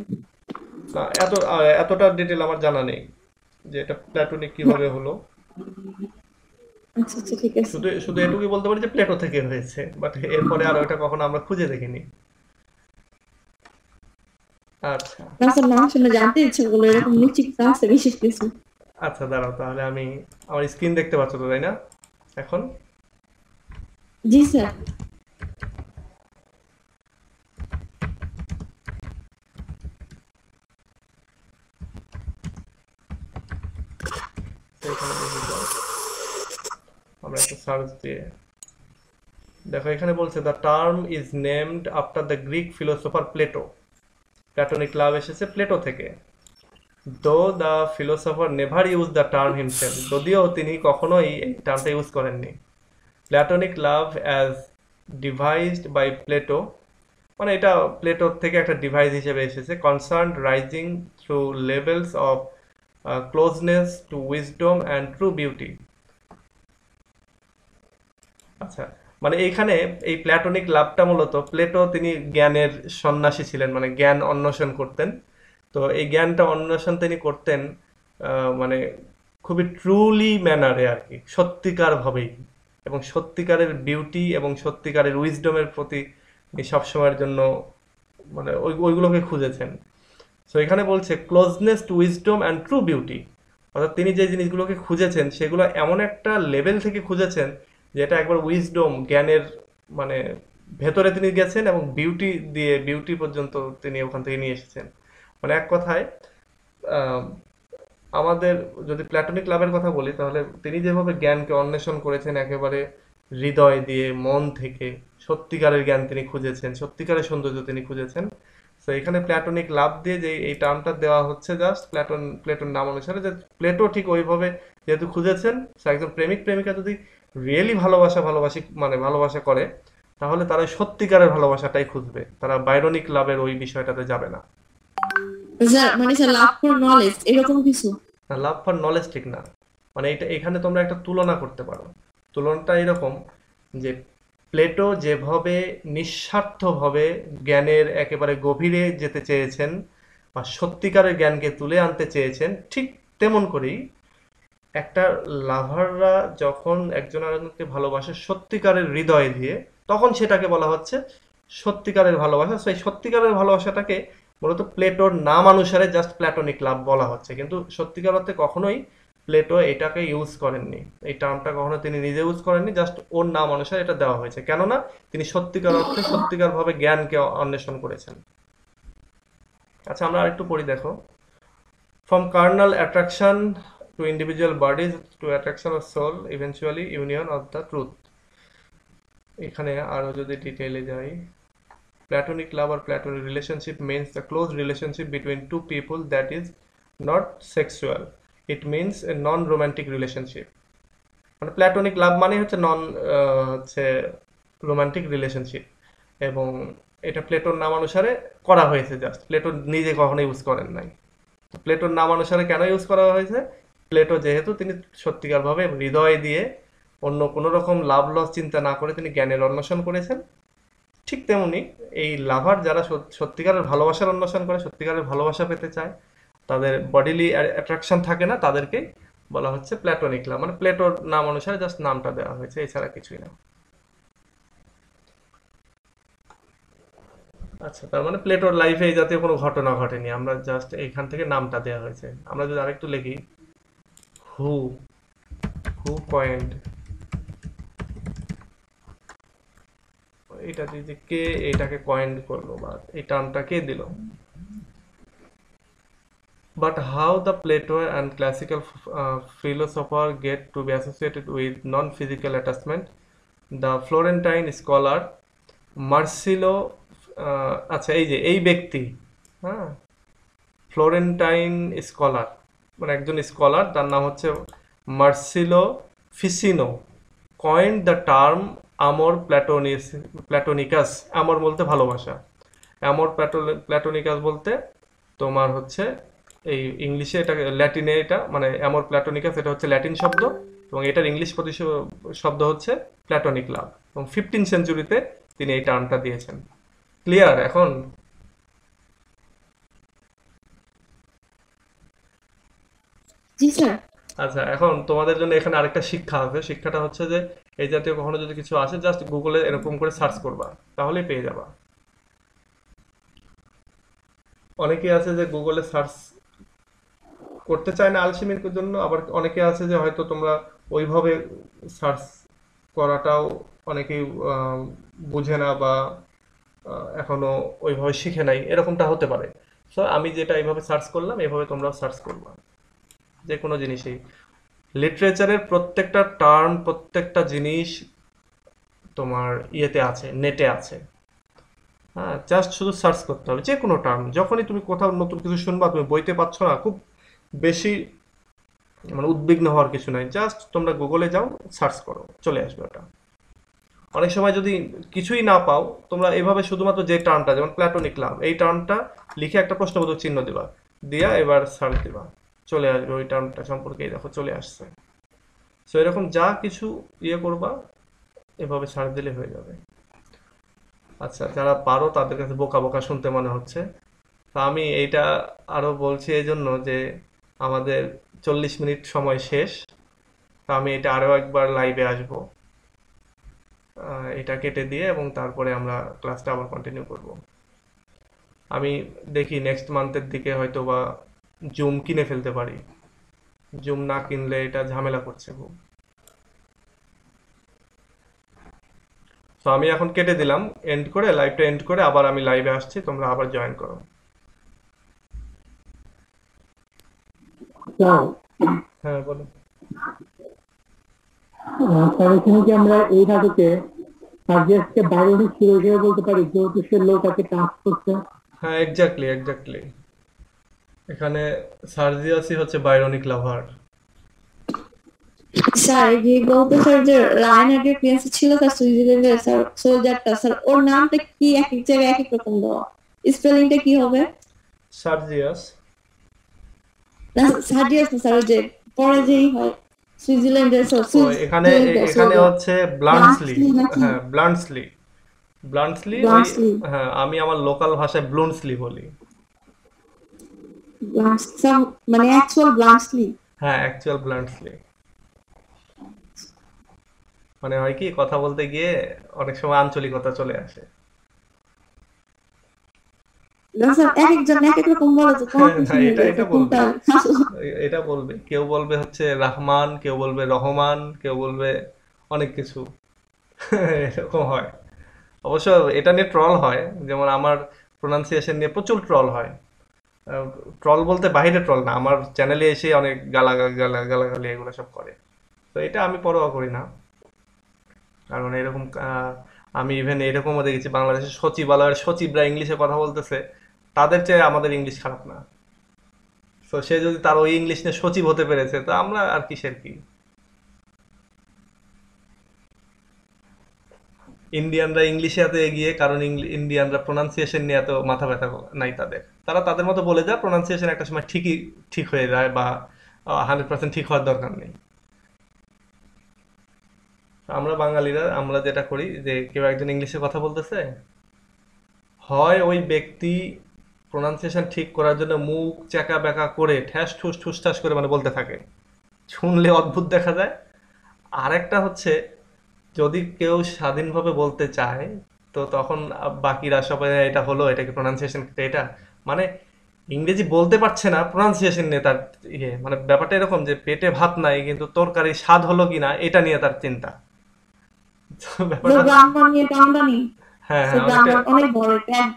না এত এতটা ডিটেল আমার জানা নেই যে এটা প্ল্যাটোনিক কিভাবে হলো আচ্ছা, আচ্ছা, শুধু শুধু এটুকুই বলতে পারি যে প্লেটো থেকে হয়েছে বাট এরপরে আর ওটা কখনো আমরা খুঁজে দেখিনি আচ্ছা নিশ্চিত আচ্ছা দাঁড়াও তাহলে আমি আমার দেখতে তো তাই না এখন আমরা দিয়ে দেখো এখানে বলছে the term is named after the Greek philosopher Plato platonic love এসেছে প্লেটো থেকে though the philosopher never use the term himself যদিও তিনি কখনোই এই টার্মটা ইউজ করেননি platonic love as devised by Plato মানে এটা প্লেটোর থেকে একটা ডিভাইস হিসেবে এসেছে concern rising through levels of closeness to wisdom and true beauty আচ্ছা মানে এইখানে এই প্ল্যাটনিক লাভটা মূলত প্লেটো তিনি জ্ঞানের সন্ন্যাসী ছিলেন মানে জ্ঞান অন্বেষণ করতেন তো এই জ্ঞানটা অন্বেষণ তিনি করতেন মানে খুবই ট্রুলি ম্যানারে আর কি সত্যিকারভাবেই এবং সত্যিকারের বিউটি এবং সত্যিকারের উইজডমের প্রতি সবসময়ের জন্য মানে ওই ওইগুলোকে খুঁজেছেন সো এখানে বলছে closeness to wisdom and true beauty অর্থাৎ তিনি যে জিনিসগুলোকে খুঁজেছেন সেগুলো এমন একটা লেভেল থেকে খুঁজেছেন যেটা একবার উইজডম জ্ঞানের মানে ভেতরে তিনি গেছেন এবং বিউটি দিয়ে বিউটি পর্যন্ত তিনি ওখান থেকে নিয়ে এসেছেন মানে এক কথায় আমাদের যদি প্ল্যাটনিক লাভের কথা বলি তাহলে তিনি যেভাবে জ্ঞানকে অন্বেষণ করেছেন একেবারে হৃদয় দিয়ে মন থেকে সত্যিকারের জ্ঞান তিনি খুঁজেছেন সত্যিকারের সৌন্দর্য তিনি খুঁজেছেন তো এখানে প্ল্যাটনিক লাভ দিয়ে যে এই টার্মটা দেওয়া হচ্ছে জাস্ট প্ল্যাটন প্লেটন নাম অনুসারে যে প্লেটো ঠিক ওইভাবে যেহেতু খুঁজেছেন একজন প্রেমিক প্রেমিকা যদি রিয়েলি ভালোবাসা ভালোবাসি মানে ভালোবাসা করে তাহলে তারা সত্যিকারের ভালোবাসাটাই খুঁজবে তারা বাইরনিক লাভের ওই বিষয়টাতে যাবে না লাভ লাভ ফর নলেজ ঠিক না মানে এটা এখানে তোমরা একটা তুলনা করতে পারো তুলনাটা এরকম যে প্লেটো যেভাবে নিঃস্বার্থভাবে জ্ঞানের একেবারে গভীরে যেতে চেয়েছেন বা সত্যিকারের জ্ঞানকে তুলে আনতে চেয়েছেন ঠিক তেমন করেই একটা লাভাররা যখন একজন আরেকজনকে ভালোবাসে সত্যিকারের হৃদয় দিয়ে তখন সেটাকে বলা হচ্ছে সত্যিকারের ভালোবাসা সেই সত্যিকারের ভালোবাসাটাকে মূলত প্লেটোর নাম অনুসারে জাস্ট প্ল্যাটনিক লাভ বলা হচ্ছে কিন্তু সত্যিকার অর্থে কখনোই প্লেটো এটাকে ইউজ করেননি এই টার্মটা কখনো তিনি নিজে ইউজ করেননি জাস্ট ওর নাম অনুসারে এটা দেওয়া হয়েছে কেননা তিনি সত্যিকার অর্থে সত্যিকারভাবে জ্ঞানকে অন্বেষণ করেছেন আচ্ছা আমরা আরেকটু পড়ি দেখো from carnal attraction to individual bodies to attraction of soul eventually union of the truth এখানে আরও যদি ডিটেইলে যাই platonic love or platonic relationship means the close relationship between two people that is not sexual it means a non romantic relationship মানে platonic love মানে হচ্ছে নন হচ্ছে romantic relationship এবং এটা প্লেটোর নামানুসারে করা হয়েছে জাস্ট প্লেটো নিজে কখনো ইউজ করেন নাই প্লেটোর নামানুসারে কেন ইউজ করা হয়েছে প্লেটো যেহেতু তিনি সত্যিকারভাবে হৃদয় দিয়ে অন্য কোনো রকম লাভ লস চিন্তা না করে তিনি জ্ঞানের অন্বেষণ করেছেন ঠিক তেমনি এই লাভার যারা সত্যিকারের ভালোবাসার অন্বেষণ করে সত্যিকারের ভালোবাসা পেতে চায় তাদের বডিলি অ্যাট্রাকশন থাকে না তাদেরকে বলা হচ্ছে প্ল্যাটনিক লাভ মানে প্লেটোর নাম অনুসারে জাস্ট নামটা দেওয়া হয়েছে এছাড়া কিছুই না আচ্ছা তার মানে প্লেটোর লাইফে এই জাতীয় কোনো ঘটনা ঘটেনি আমরা জাস্ট এইখান থেকে নামটা দেওয়া হয়েছে আমরা যদি আরেকটু লিখি who who point এটা যদি কে এটাকে কয়েন করলো বা এই টার্মটা কে দিল but how the Plato and classical philosopher get to be associated with non physical attachment the Florentine scholar Marsilio আচ্ছা এই যে এই ব্যক্তি হ্যাঁ ফ্লোরেন্টাইন স্কলার মানে একজন স্কলার তার নাম হচ্ছে Marsilio Ficino coin the term amor platonis platonicus amor বলতে ভালোবাসা আমর প্ল্যাটো প্ল্যাটোনিকাস বলতে তোমার হচ্ছে এই ইংলিশে এটা ল্যাটিনে এটা মানে অ্যামর প্ল্যাটোনিকাস এটা হচ্ছে ল্যাটিন শব্দ এবং এটার ইংলিশ প্রতি শব্দ হচ্ছে প্ল্যাটোনিক লাভ এবং ফিফটিন সেঞ্চুরিতে তিনি এই টার্মটা দিয়েছেন ক্লিয়ার এখন জি স্যার আচ্ছা এখন তোমাদের জন্য এখানে আরেকটা শিক্ষা হবে শিক্ষাটা হচ্ছে যে এই জাতীয় কখনো যদি কিছু আসে জাস্ট গুগলে এরকম করে সার্চ করবা তাহলেই পেয়ে যাবা অনেকেই আছে যে গুগলে সার্চ করতে চায় না আলসেমির জন্য আবার অনেকে আছে যে হয়তো তোমরা ওইভাবে সার্চ করাটাও অনেকেই বুঝে না বা এখনো ওইভাবে শিখে নাই এরকমটা হতে পারে সো আমি যেটা এইভাবে সার্চ করলাম এভাবে তোমরাও সার্চ করবা যে কোনো জিনিসই লিটারেচারের প্রত্যেকটা টার্ম প্রত্যেকটা জিনিস তোমার ইয়েতে আছে নেটে আছে হ্যাঁ জাস্ট শুধু সার্চ করতে হবে যে কোনো টার্ম যখনই তুমি কোথাও নতুন কিছু শুনবা তুমি বইতে পারছো না খুব বেশি মানে উদ্বিগ্ন হওয়ার কিছু নাই জাস্ট তোমরা গুগলে যাও সার্চ করো চলে আসবে ওটা অনেক সময় যদি কিছুই না পাও তোমরা এভাবে শুধুমাত্র যে টার্মটা যেমন প্ল্যাটোনিক লাভ এই টার্মটা লিখে একটা প্রশ্নবোধক চিহ্ন দিবা দিয়া এবার সার্চ দিবা চলে আসবে ওই টার্মটা সম্পর্কে দেখো চলে আসছে সো এরকম যা কিছু ইয়ে করবা এভাবে ছাড় দিলে হয়ে যাবে আচ্ছা যারা পারো তাদের কাছে বোকা বোকা শুনতে মনে হচ্ছে তো আমি এইটা আরও বলছি এই জন্য যে আমাদের চল্লিশ মিনিট সময় শেষ তো আমি এটা আরও একবার লাইভে আসব এটা কেটে দিয়ে এবং তারপরে আমরা ক্লাসটা আবার কন্টিনিউ করব আমি দেখি নেক্সট মান্থের দিকে হয়তো বা জুম কিনে ফেলতে পারি জুম না কিনলে এটা ঝামেলা করছে খুব তো আমি এখন কেটে দিলাম এন্ড করে লাইভটা এন্ড করে আবার আমি লাইভে আসছি তোমরা আবার জয়েন করো হ্যাঁ, হ্যাঁ বলো আমরা এই পারি হ্যাঁ এক্স্যাক্টলি এক্স্যাক্টলি এখানে সার্জিয়াসি হচ্ছে বাইরনিক লাভার স্যার এই বলতে স্যার যে লাইন আগে প্রিন্স ছিল স্যার সুইজারল্যান্ডের স্যার সোলজারটা স্যার ওর নামটা কি এক এক জায়গায় এক এক রকম দেওয়া স্পেলিংটা কি হবে সার্জিয়াস না সার্জিয়াস না স্যার যে পরে যেই হয় সুইজারল্যান্ডের স্যার এখানে এখানে হচ্ছে ব্লান্টসলি হ্যাঁ ব্লান্টসলি ব্লান্টসলি হ্যাঁ আমি আমার লোকাল ভাষায় ব্লুন্সলি বলি মানে অ্যাকচুয়াল ব্লান্টলি হ্যাঁ অ্যাকচুয়াল ব্লান্টলি মানে হয় কি কথা বলতে গিয়ে অনেক সময় আঞ্চলিকতা চলে আসে এটা বলবে কেউ বলবে হচ্ছে রহমান কেউ বলবে রহমান কেউ বলবে অনেক কিছু এরকম হয় অবশ্য এটা নিয়ে ট্রল হয় যেমন আমার প্রোনাউন্সিয়েশন নিয়ে প্রচুর ট্রল হয় ট্রল বলতে বাহিরে ট্রল না আমার চ্যানেলে এসে অনেক গালা গালা গালাগালি এগুলো সব করে তো এটা আমি পরোয়া করি না কারণ এরকম আমি ইভেন এরকমও দেখেছি বাংলাদেশের সচিবালয়ের সচিবরা ইংলিশে কথা বলতেছে তাদের চেয়ে আমাদের ইংলিশ খারাপ না তো সে যদি তার ওই ইংলিশ নিয়ে সচিব হতে পেরেছে তো আমরা আর কিসের কি ইন্ডিয়ানরা ইংলিশে এত এগিয়ে কারণ ইন্ডিয়ানরা প্রোনাউন্সিয়েশন নিয়ে এত মাথা ব্যথা নাই তাদের তারা তাদের মতো বলে যায় প্রোনাউন্সিয়েশন একটা সময় ঠিকই ঠিক হয়ে যায় বা হান্ড্রেড পার্সেন্ট ঠিক হওয়ার দরকার নেই আমরা বাঙালিরা আমরা যেটা করি যে কেউ একজন ইংলিশে কথা বলতেছে হয় ওই ব্যক্তি প্রোনাউন্সিয়েশন ঠিক করার জন্য মুখ চেকা বেঁকা করে ঠ্যাস ঠুস ঠুস ঠাস করে মানে বলতে থাকে শুনলে অদ্ভুত দেখা যায় আরেকটা হচ্ছে যদি কেউ স্বাধীনভাবে বলতে চায় তো তখন বাকিরা সবাই এটা হলো এটা কি প্রোনাউন্সিয়েশন এটা মানে ইংরেজি বলতে পারছে না প্রোনাউন্সিয়েশন নিয়ে তার ইয়ে মানে ব্যাপারটা এরকম যে পেটে ভাত নাই কিন্তু তরকারি স্বাদ হলো না এটা নিয়ে তার চিন্তা হ্যাঁ হ্যাঁ,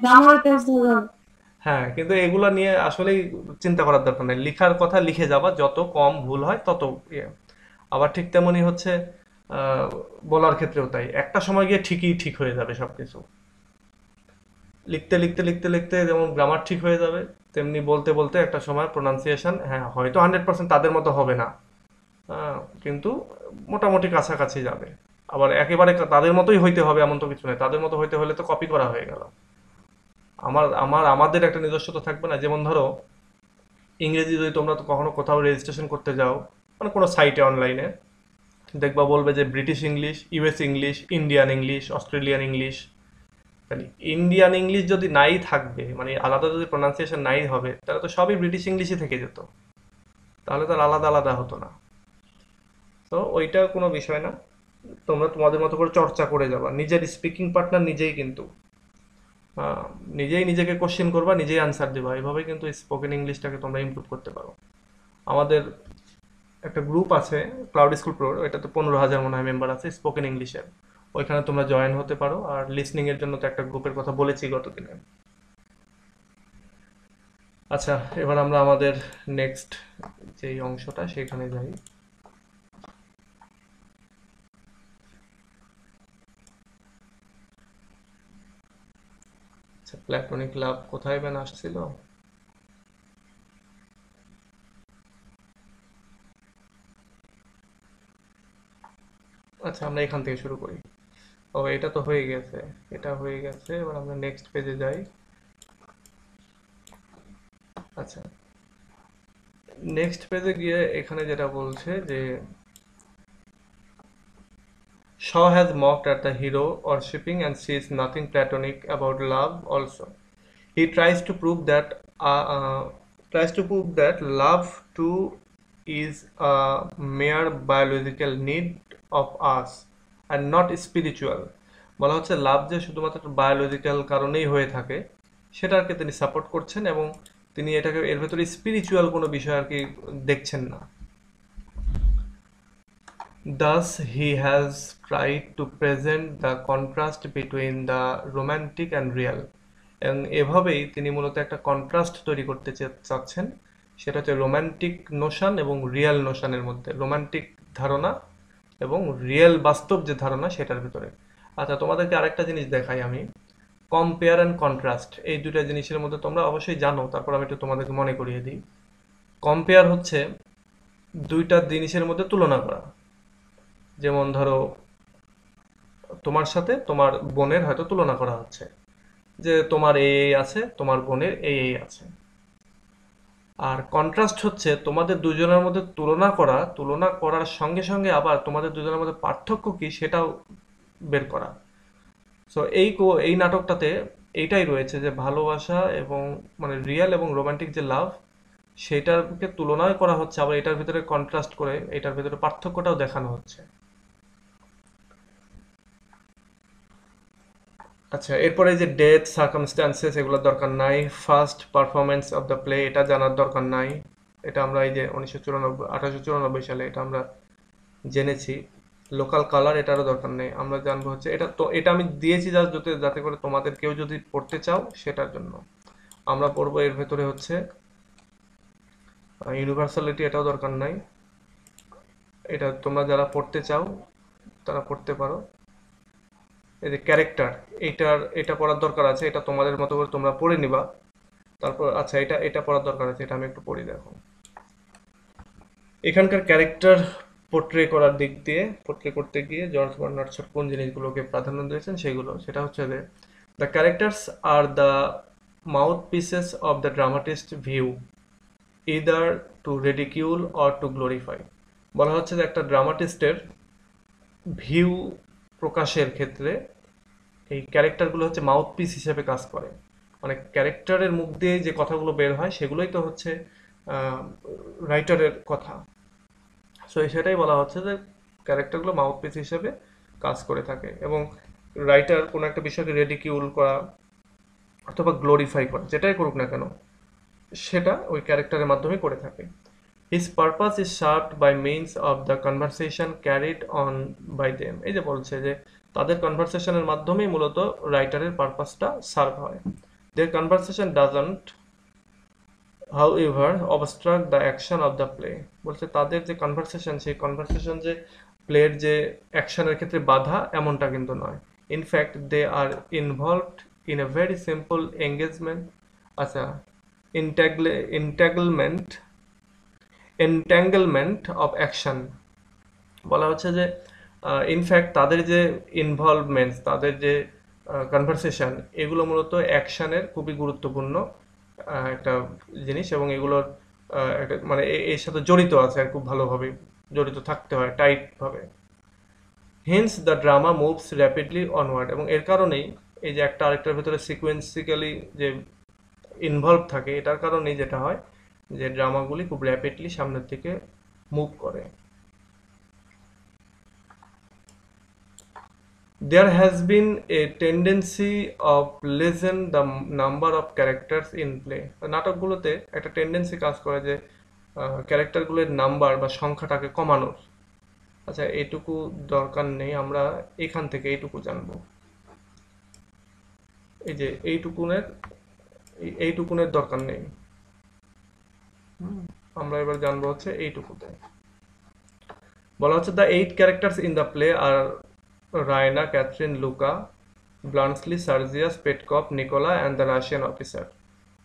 হ্যাঁ কিন্তু এগুলো নিয়ে আসলেই চিন্তা করার দরকার নেই লিখার কথা লিখে যাবা যত কম ভুল হয় তত ইয়ে আবার ঠিক তেমনি হচ্ছে বলার ক্ষেত্রেও তাই একটা সময় গিয়ে ঠিকই ঠিক হয়ে যাবে সব কিছু লিখতে লিখতে লিখতে লিখতে যেমন গ্রামার ঠিক হয়ে যাবে তেমনি বলতে বলতে একটা সময় প্রোনাউন্সিয়েশন হ্যাঁ হয়তো হান্ড্রেড পার্সেন্ট তাদের মতো হবে না কিন্তু মোটামুটি কাছাকাছি যাবে আবার একেবারে তাদের মতোই হইতে হবে এমন তো কিছু নেই তাদের মতো হইতে হলে তো কপি করা হয়ে গেল আমার আমার আমাদের একটা তো থাকবে না যেমন ধরো ইংরেজি যদি তোমরা তো কখনো কোথাও রেজিস্ট্রেশন করতে যাও মানে কোনো সাইটে অনলাইনে দেখবা বলবে যে British English US English Indian English Australian English তাহলে ইন্ডিয়ান ইংলিশ যদি নাই থাকবে মানে আলাদা যদি প্রোনাউন্সিয়েশন নাই হবে তাহলে তো সবই ব্রিটিশ ইংলিশই থেকে যেত তাহলে তার আলাদা আলাদা হতো না তো ওইটা কোনো বিষয় না তোমরা তোমাদের মতো করে চর্চা করে যাবা নিজের স্পিকিং পার্টনার নিজেই কিন্তু নিজেই নিজেকে কোশ্চেন করবা নিজেই আনসার দেবা এভাবে কিন্তু স্পোকেন ইংলিশটাকে তোমরা ইম্প্রুভ করতে পারো আমাদের একটা গ্রুপ আছে ক্লাউড স্কুল প্রো তো পনেরো হাজার মনে হয় মেম্বার আছে স্পোকেন ইংলিশের ওইখানে তোমরা জয়েন হতে পারো আর লিসনিং এর জন্য তো একটা গ্রুপের কথা বলেছি গতদিনে আচ্ছা এবার আমরা আমাদের নেক্সট যে অংশটা সেখানে যাই প্ল্যাটোনিক আচ্ছা, লাভ কোথায় বেন আসছিল আচ্ছা আমরা এখান থেকে শুরু করি ও এটা তো হয়ে গেছে এটা হয়ে গেছে এবার আমরা নেক্সট পেজে যাই আচ্ছা নেক্সট পেজে গিয়ে এখানে যেটা বলছে যে Shaw has mock at the hero worshipping and sees nothing platonic about love also he tries to prove that tries to prove that love too is a mere biological need of us and not spiritual বলা হচ্ছে লাভ যে শুধুমাত্র biological কারণেই হয়ে থাকে সেটাকে তিনি support করছেন এবং তিনি এটাকে এর ভেতরে স্পিরিচুয়াল কোনো বিষয় আর কি দেখছেন না thus he has tried to present the contrast between the romantic and real এবং এভাবেই তিনি মূলত একটা কন্ট্রাস্ট তৈরি করতে চাচ্ছেন সেটা হচ্ছে রোম্যান্টিক নোশান এবং রিয়াল নোশানের মধ্যে রোম্যান্টিক ধারণা এবং রিয়েল বাস্তব যে ধারণা সেটার ভিতরে আচ্ছা তোমাদেরকে আরেকটা জিনিস দেখাই আমি কম্পেয়ার অ্যান্ড কন্ট্রাস্ট এই দুটা জিনিসের মধ্যে তোমরা অবশ্যই জানো তারপর আমি একটু তোমাদেরকে মনে করিয়ে দিই কম্পেয়ার হচ্ছে দুইটা জিনিসের মধ্যে তুলনা করা যেমন ধরো তোমার সাথে তোমার বোনের হয়তো তুলনা করা হচ্ছে যে তোমার এ আছে তোমার বোনের এ আছে আর কন্ট্রাস্ট হচ্ছে তোমাদের দুজনের মধ্যে তুলনা করা তুলনা করার সঙ্গে সঙ্গে আবার তোমাদের দুজনের মধ্যে পার্থক্য কি সেটাও বের করা সো এই এই নাটকটাতে এইটাই রয়েছে যে ভালোবাসা এবং মানে রিয়েল এবং রোমান্টিক যে লাভ সেটাকে তুলনায় করা হচ্ছে আবার এটার ভিতরে কন্ট্রাস্ট করে এটার ভিতরে পার্থক্যটাও দেখানো হচ্ছে আচ্ছা এরপরে যে ডেথ সার্কামস্ট্যান্সেস এগুলো দরকার নাই first performance of the play এটা জানার দরকার নাই এটা আমরা এই যে উনিশশো চুরানব্বই আঠারোশো চুরানব্বই সালে এটা আমরা জেনেছি লোকাল কালার এটারও দরকার নেই আমরা জানবো হচ্ছে এটা তো এটা আমি দিয়েছি যাতে যাতে করে তোমাদের কেউ যদি পড়তে চাও সেটার জন্য আমরা পড়বো এর ভেতরে হচ্ছে ইউনিভার্সালিটি এটাও দরকার নাই এটা তোমরা যারা পড়তে চাও তারা পড়তে পারো এই যে ক্যারেক্টার এইটার এটা পড়ার দরকার আছে এটা তোমাদের মতো করে তোমরা পড়ে নিবা তারপর আচ্ছা এটা এটা পড়ার দরকার আছে এটা আমি একটু পড়ি দেখো এখানকার ক্যারেক্টার পোট্রে করার দিক দিয়ে পোট্রে করতে গিয়ে জর্জ বার্নার্ডসের কোন জিনিসগুলোকে প্রাধান্য দিয়েছেন সেগুলো সেটা হচ্ছে যে the characters are the mouthpieces of the dramatist view either to ridicule or to glorify বলা হচ্ছে যে একটা ড্রামাটিস্টের ভিউ প্রকাশের ক্ষেত্রে এই ক্যারেক্টারগুলো হচ্ছে মাউথপিস হিসেবে কাজ করে মানে ক্যারেক্টারের মুখ দিয়ে যে কথাগুলো বের হয় সেগুলোই তো হচ্ছে রাইটারের কথা সো সেটাই বলা হচ্ছে যে ক্যারেক্টারগুলো মাউথপিস হিসেবে কাজ করে থাকে এবং রাইটার কোনো একটা বিষয়কে রেডিকিউল করা অথবা গ্লোরিফাই করা যেটাই করুক না কেন সেটা ওই ক্যারেক্টারের মাধ্যমে করে থাকে his purpose is served by means of the conversation carried on by them এই যে বলছে যে তাদের কনভারসেশনের মাধ্যমেই মূলত রাইটারের পারপাসটা সার্ভ হয় their conversation doesn't however obstruct the action of the play বলছে তাদের যে কনভারসেশন সেই কনভারসেশন যে প্লের যে অ্যাকশনের ক্ষেত্রে বাধা এমনটা কিন্তু নয় in fact they are involved in a very simple engagement আচ্ছা entangle entanglement entanglement of action বলা হচ্ছে যে ইনফ্যাক্ট তাদের যে ইনভলভমেন্টস তাদের যে কনভারসেশন এগুলো মূলত অ্যাকশানের খুবই গুরুত্বপূর্ণ একটা জিনিস এবং এগুলোর একটা মানে এর সাথে জড়িত আছে আর খুব ভালোভাবে জড়িত থাকতে হয় টাইটভাবে hence the drama moves rapidly onward এবং এর কারণেই এই যে একটা আরেকটার ভেতরে সিকোয়েন্সিক্যালি যে ইনভলভ থাকে এটার কারণেই যেটা হয় যে ড্রামাগুলি খুব র্যাপিডলি সামনের দিকে মুভ করে there has been a tendency of lessen the number of characters in play নাটকগুলোতে একটা টেন্ডেন্সি কাজ করে যে ক্যারেক্টারগুলোর নাম্বার বা সংখ্যাটাকে কমানোর আচ্ছা এইটুকু দরকার নেই আমরা এখান থেকে এইটুকু জানব এই যে এইটুকুনের এইটুকুনের দরকার নেই আমরা এবার জানবো হচ্ছে এইটুকুতে বলা হচ্ছে the eight character in the play are Raina Catherine Louka Bluntschli Sergius Petkoff Nicola and the Russian officer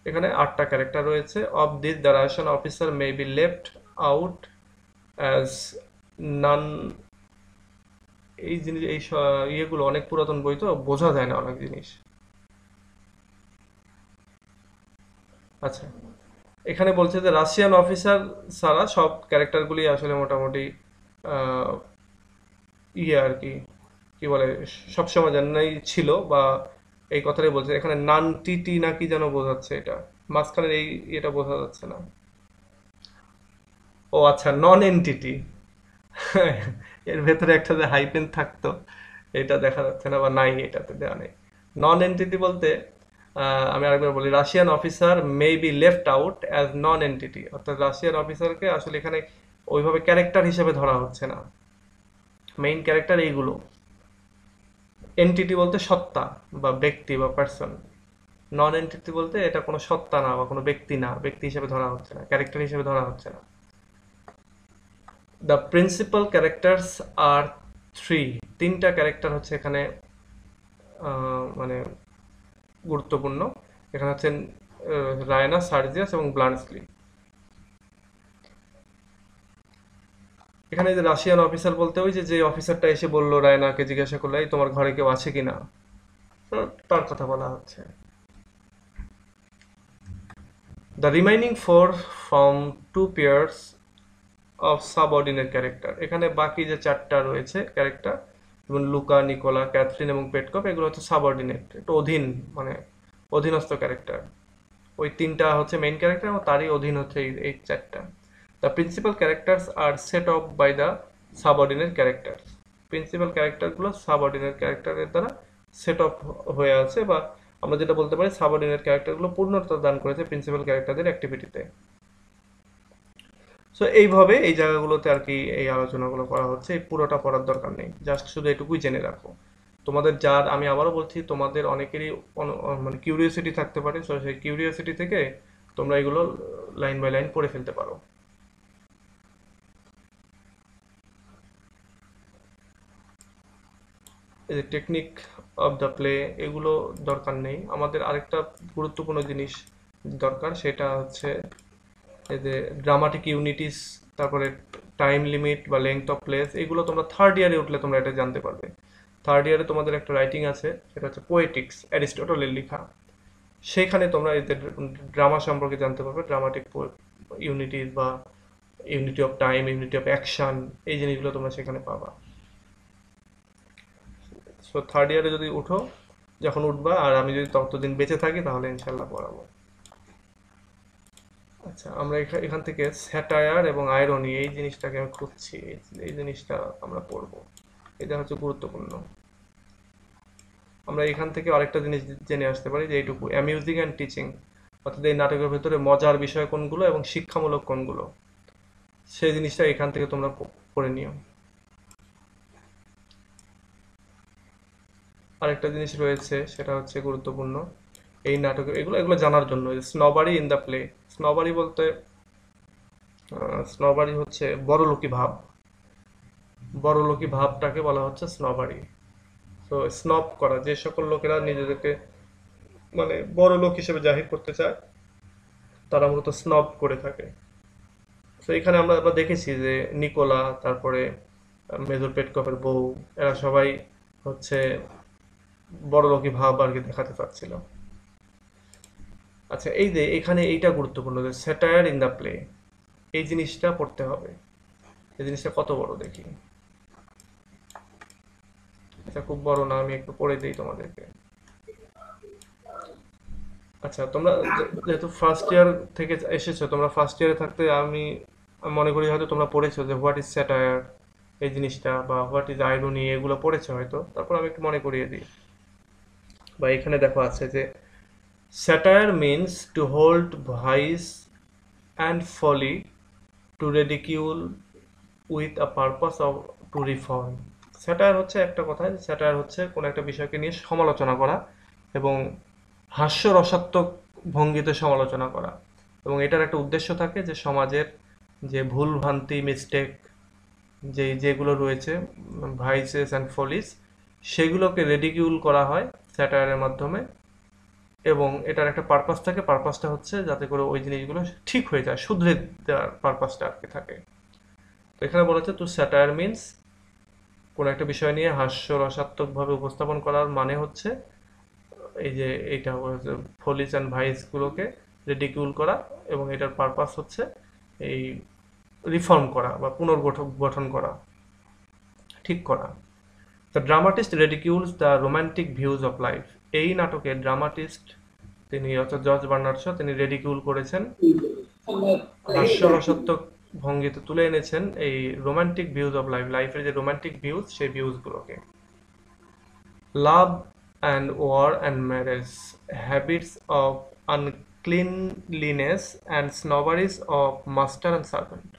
এখানে আটটা ক্যারেক্টার রয়েছে of this the Russian officer may be left out as none এই জিনিস এই ইয়েগুলো অনেক পুরাতন বই তো বোঝা যায় না অনেক জিনিস আচ্ছা এখানে বলছে যে রাশিয়ান অফিসার ছাড়া সব ক্যারেক্টারগুলি আসলে মোটামুটি ইয়ে আর কি কি বলে সবসময় জানাই ছিল বা এই কথাটাই বলছে এখানে নান টি টি না কি যেন বোঝাচ্ছে এটা মাঝখানের এই এটা বোঝা যাচ্ছে না ও আচ্ছা নন এনটিটি এর ভেতরে একটা যে হাইপেন থাকতো এটা দেখা যাচ্ছে না বা নাই এটাতে দেওয়া নেই নন এনটিটি বলতে আমি আরেকবার বলি Russian officer may be left out as non entity অর্থাৎ রাশিয়ান অফিসারকে আসলে এখানে ওইভাবে ক্যারেক্টার হিসেবে ধরা হচ্ছে না মেইন ক্যারেক্টার এইগুলো এন্টিটি বলতে সত্তা বা ব্যক্তি বা পার্সন নন এন্টিটি বলতে এটা কোনো সত্তা না বা কোনো ব্যক্তি না ব্যক্তি হিসেবে ধরা হচ্ছে না ক্যারেক্টার হিসেবে ধরা হচ্ছে না the principal characters are three তিনটা ক্যারেক্টার হচ্ছে এখানে মানে গুরুত্বপূর্ণ এখানে হচ্ছেন রায়না সার্জিয়াস এবং ব্লান্সলি এখানে যে রাশিয়ান অফিসার বলতে ওই যে যে অফিসারটা এসে বলল রায়নাকে জিজ্ঞাসা করলে তোমার ঘরে কেউ আছে কিনা তার কথা বলা হচ্ছে the remaining four from two pairs of subordinate character এখানে বাকি যে চারটা রয়েছে ক্যারেক্টার যেমন লুকা নিকোলা ক্যাথরিন এবং পেটকপ এগুলো হচ্ছে সাবঅর্ডিনেট একটু অধীন মানে অধীনস্থ ক্যারেক্টার ওই তিনটা হচ্ছে মেইন ক্যারেক্টার এবং তারই অধীন হচ্ছে এই চারটা The principal characters are set up by the subordinate characters. Principal ক্যারেক্টারগুলো সাবঅর্ডিনেট এর দ্বারা সেট আপ হয়ে আছে বা আমরা যেটা বলতে পারি সাবঅর্ডিনেট গুলো পূর্ণতা দান করেছে প্রিন্সিপাল ক্যারেক্টারদের অ্যাক্টিভিটিতে সো এইভাবে এই জায়গাগুলোতে আর কি এই আলোচনাগুলো করা হচ্ছে পুরোটা পড়ার দরকার নেই জাস্ট শুধু এটুকুই জেনে রাখো তোমাদের যার আমি আবারও বলছি তোমাদের অনেকেরই মানে কিউরিয়াসিটি থাকতে পারে সো সেই কিউরিয়াসিটি থেকে তোমরা এগুলো লাইন বাই লাইন পড়ে ফেলতে পারো এই যে টেকনিক অফ দ্য প্লে এগুলো দরকার নেই আমাদের আরেকটা গুরুত্বপূর্ণ জিনিস দরকার সেটা হচ্ছে এই যে ড্রামাটিক ইউনিটিস তারপরে টাইম লিমিট বা লেংথ অফ প্লেস এগুলো তোমরা থার্ড ইয়ারে উঠলে তোমরা এটা জানতে পারবে থার্ড ইয়ারে তোমাদের একটা রাইটিং আছে সেটা হচ্ছে পোয়েটিক্স অ্যারিস্টোটলের লেখা সেখানে তোমরা এদের ড্রামা সম্পর্কে জানতে পারবে ড্রামাটিক ইউনিটিস বা unity of time unity of action এই জিনিসগুলো তোমরা সেখানে পাবা সো থার্ড ইয়ারে যদি উঠো যখন উঠবা আর আমি যদি ততদিন বেঁচে থাকি তাহলে ইনশাল্লাহ পড়াবো আচ্ছা আমরা এখান থেকে স্যাটায়ার এবং আয়রনি এই জিনিসটাকে আমি খুঁজছি এই জিনিসটা আমরা পড়ব এটা হচ্ছে গুরুত্বপূর্ণ আমরা এখান থেকে আরেকটা জিনিস জেনে আসতে পারি যে এইটুকু অ্যামিউজিং অ্যান্ড টিচিং অর্থাৎ এই নাটকের ভেতরে মজার বিষয় কোনগুলো এবং শিক্ষামূলক কোনগুলো সেই জিনিসটা এখান থেকে তোমরা পড়ে নিও আরেকটা জিনিস রয়েছে সেটা হচ্ছে গুরুত্বপূর্ণ এই নাটকের এগুলো এগুলো জানার জন্য snobbery in the play snobbery বলতে স্নবারি হচ্ছে বড়লোকি ভাব বড়লোকি ভাবটাকে বলা হচ্ছে স্নবারি তো স্নব করা যে সকল লোকেরা নিজেদেরকে মানে বড় লোক হিসেবে জাহির করতে চায় তারা মূলত স্নব করে থাকে তো এখানে আমরা আমরা দেখেছি যে নিকোলা তারপরে মেজর পেটকপের বউ এরা সবাই হচ্ছে বড় লোকে ভাব আর কি দেখাতে চাচ্ছিলাম আচ্ছা এই যে এখানে এইটা গুরুত্বপূর্ণ যে স্যাটায়ার ইন দ্য প্লে এই জিনিসটা পড়তে হবে এই জিনিসটা কত বড় দেখি আচ্ছা খুব বড় না আমি একটু পড়ে দিই তোমাদেরকে আচ্ছা তোমরা যেহেতু ফার্স্ট ইয়ার থেকে এসেছো তোমরা ফার্স্ট ইয়ারে থাকতে আমি মনে করি হয়তো তোমরা পড়েছো যে হোয়াট ইজ স্যাটায়ার এই জিনিসটা বা হোয়াট ইজ আইরনি এগুলো পড়েছো হয়তো তারপর আমি একটু মনে করিয়ে দিই বা এখানে দেখো আছে যে satire means to hold vice and folly to ridicule with a purpose of to reform satire হচ্ছে একটা কথা স্যাটায়ার হচ্ছে কোনো একটা বিষয়কে নিয়ে সমালোচনা করা এবং হাস্যরসাত্মক ভঙ্গিতে সমালোচনা করা এবং এটার একটা উদ্দেশ্য থাকে যে সমাজের যে ভুল ভ্রান্তি মিস্টেক যে যেগুলো রয়েছে ভাইসেস অ্যান্ড ফলিস সেগুলোকে রেডিকিউল করা হয় স্যাটায়ারের মাধ্যমে এবং এটার একটা পারপাস থাকে পারপাসটা হচ্ছে যাতে করে ওই জিনিসগুলো ঠিক হয়ে যায় শুধরে দেওয়ার পারপাসটা আর কি থাকে তো এখানে বলা হচ্ছে তো স্যাটায়ার মিনস কোনো একটা বিষয় নিয়ে হাস্য রসাত্মকভাবে উপস্থাপন করার মানে হচ্ছে এই যে এইটা হচ্ছে ফলিস অ্যান্ড ভাইসগুলোকে রেডিকিউল করা এবং এটার পারপাস হচ্ছে এই রিফর্ম করা বা পুনর্গঠন গঠন করা ঠিক করা the dramatist ridicules the romantic views of life এই নাটকে ড্রামাটিস্ট তিনি অর্থাৎ জর্জ বার্নার্ড তিনি রেডিকিউল করেছেন হাস্যরসাত্মক ভঙ্গিতে তুলে এনেছেন এই রোমান্টিক ভিউজ অফ লাইফ লাইফের যে রোমান্টিক ভিউজ সেই ভিউজগুলোকে love and war and marriage habits of uncleanliness and snobberies of master and servant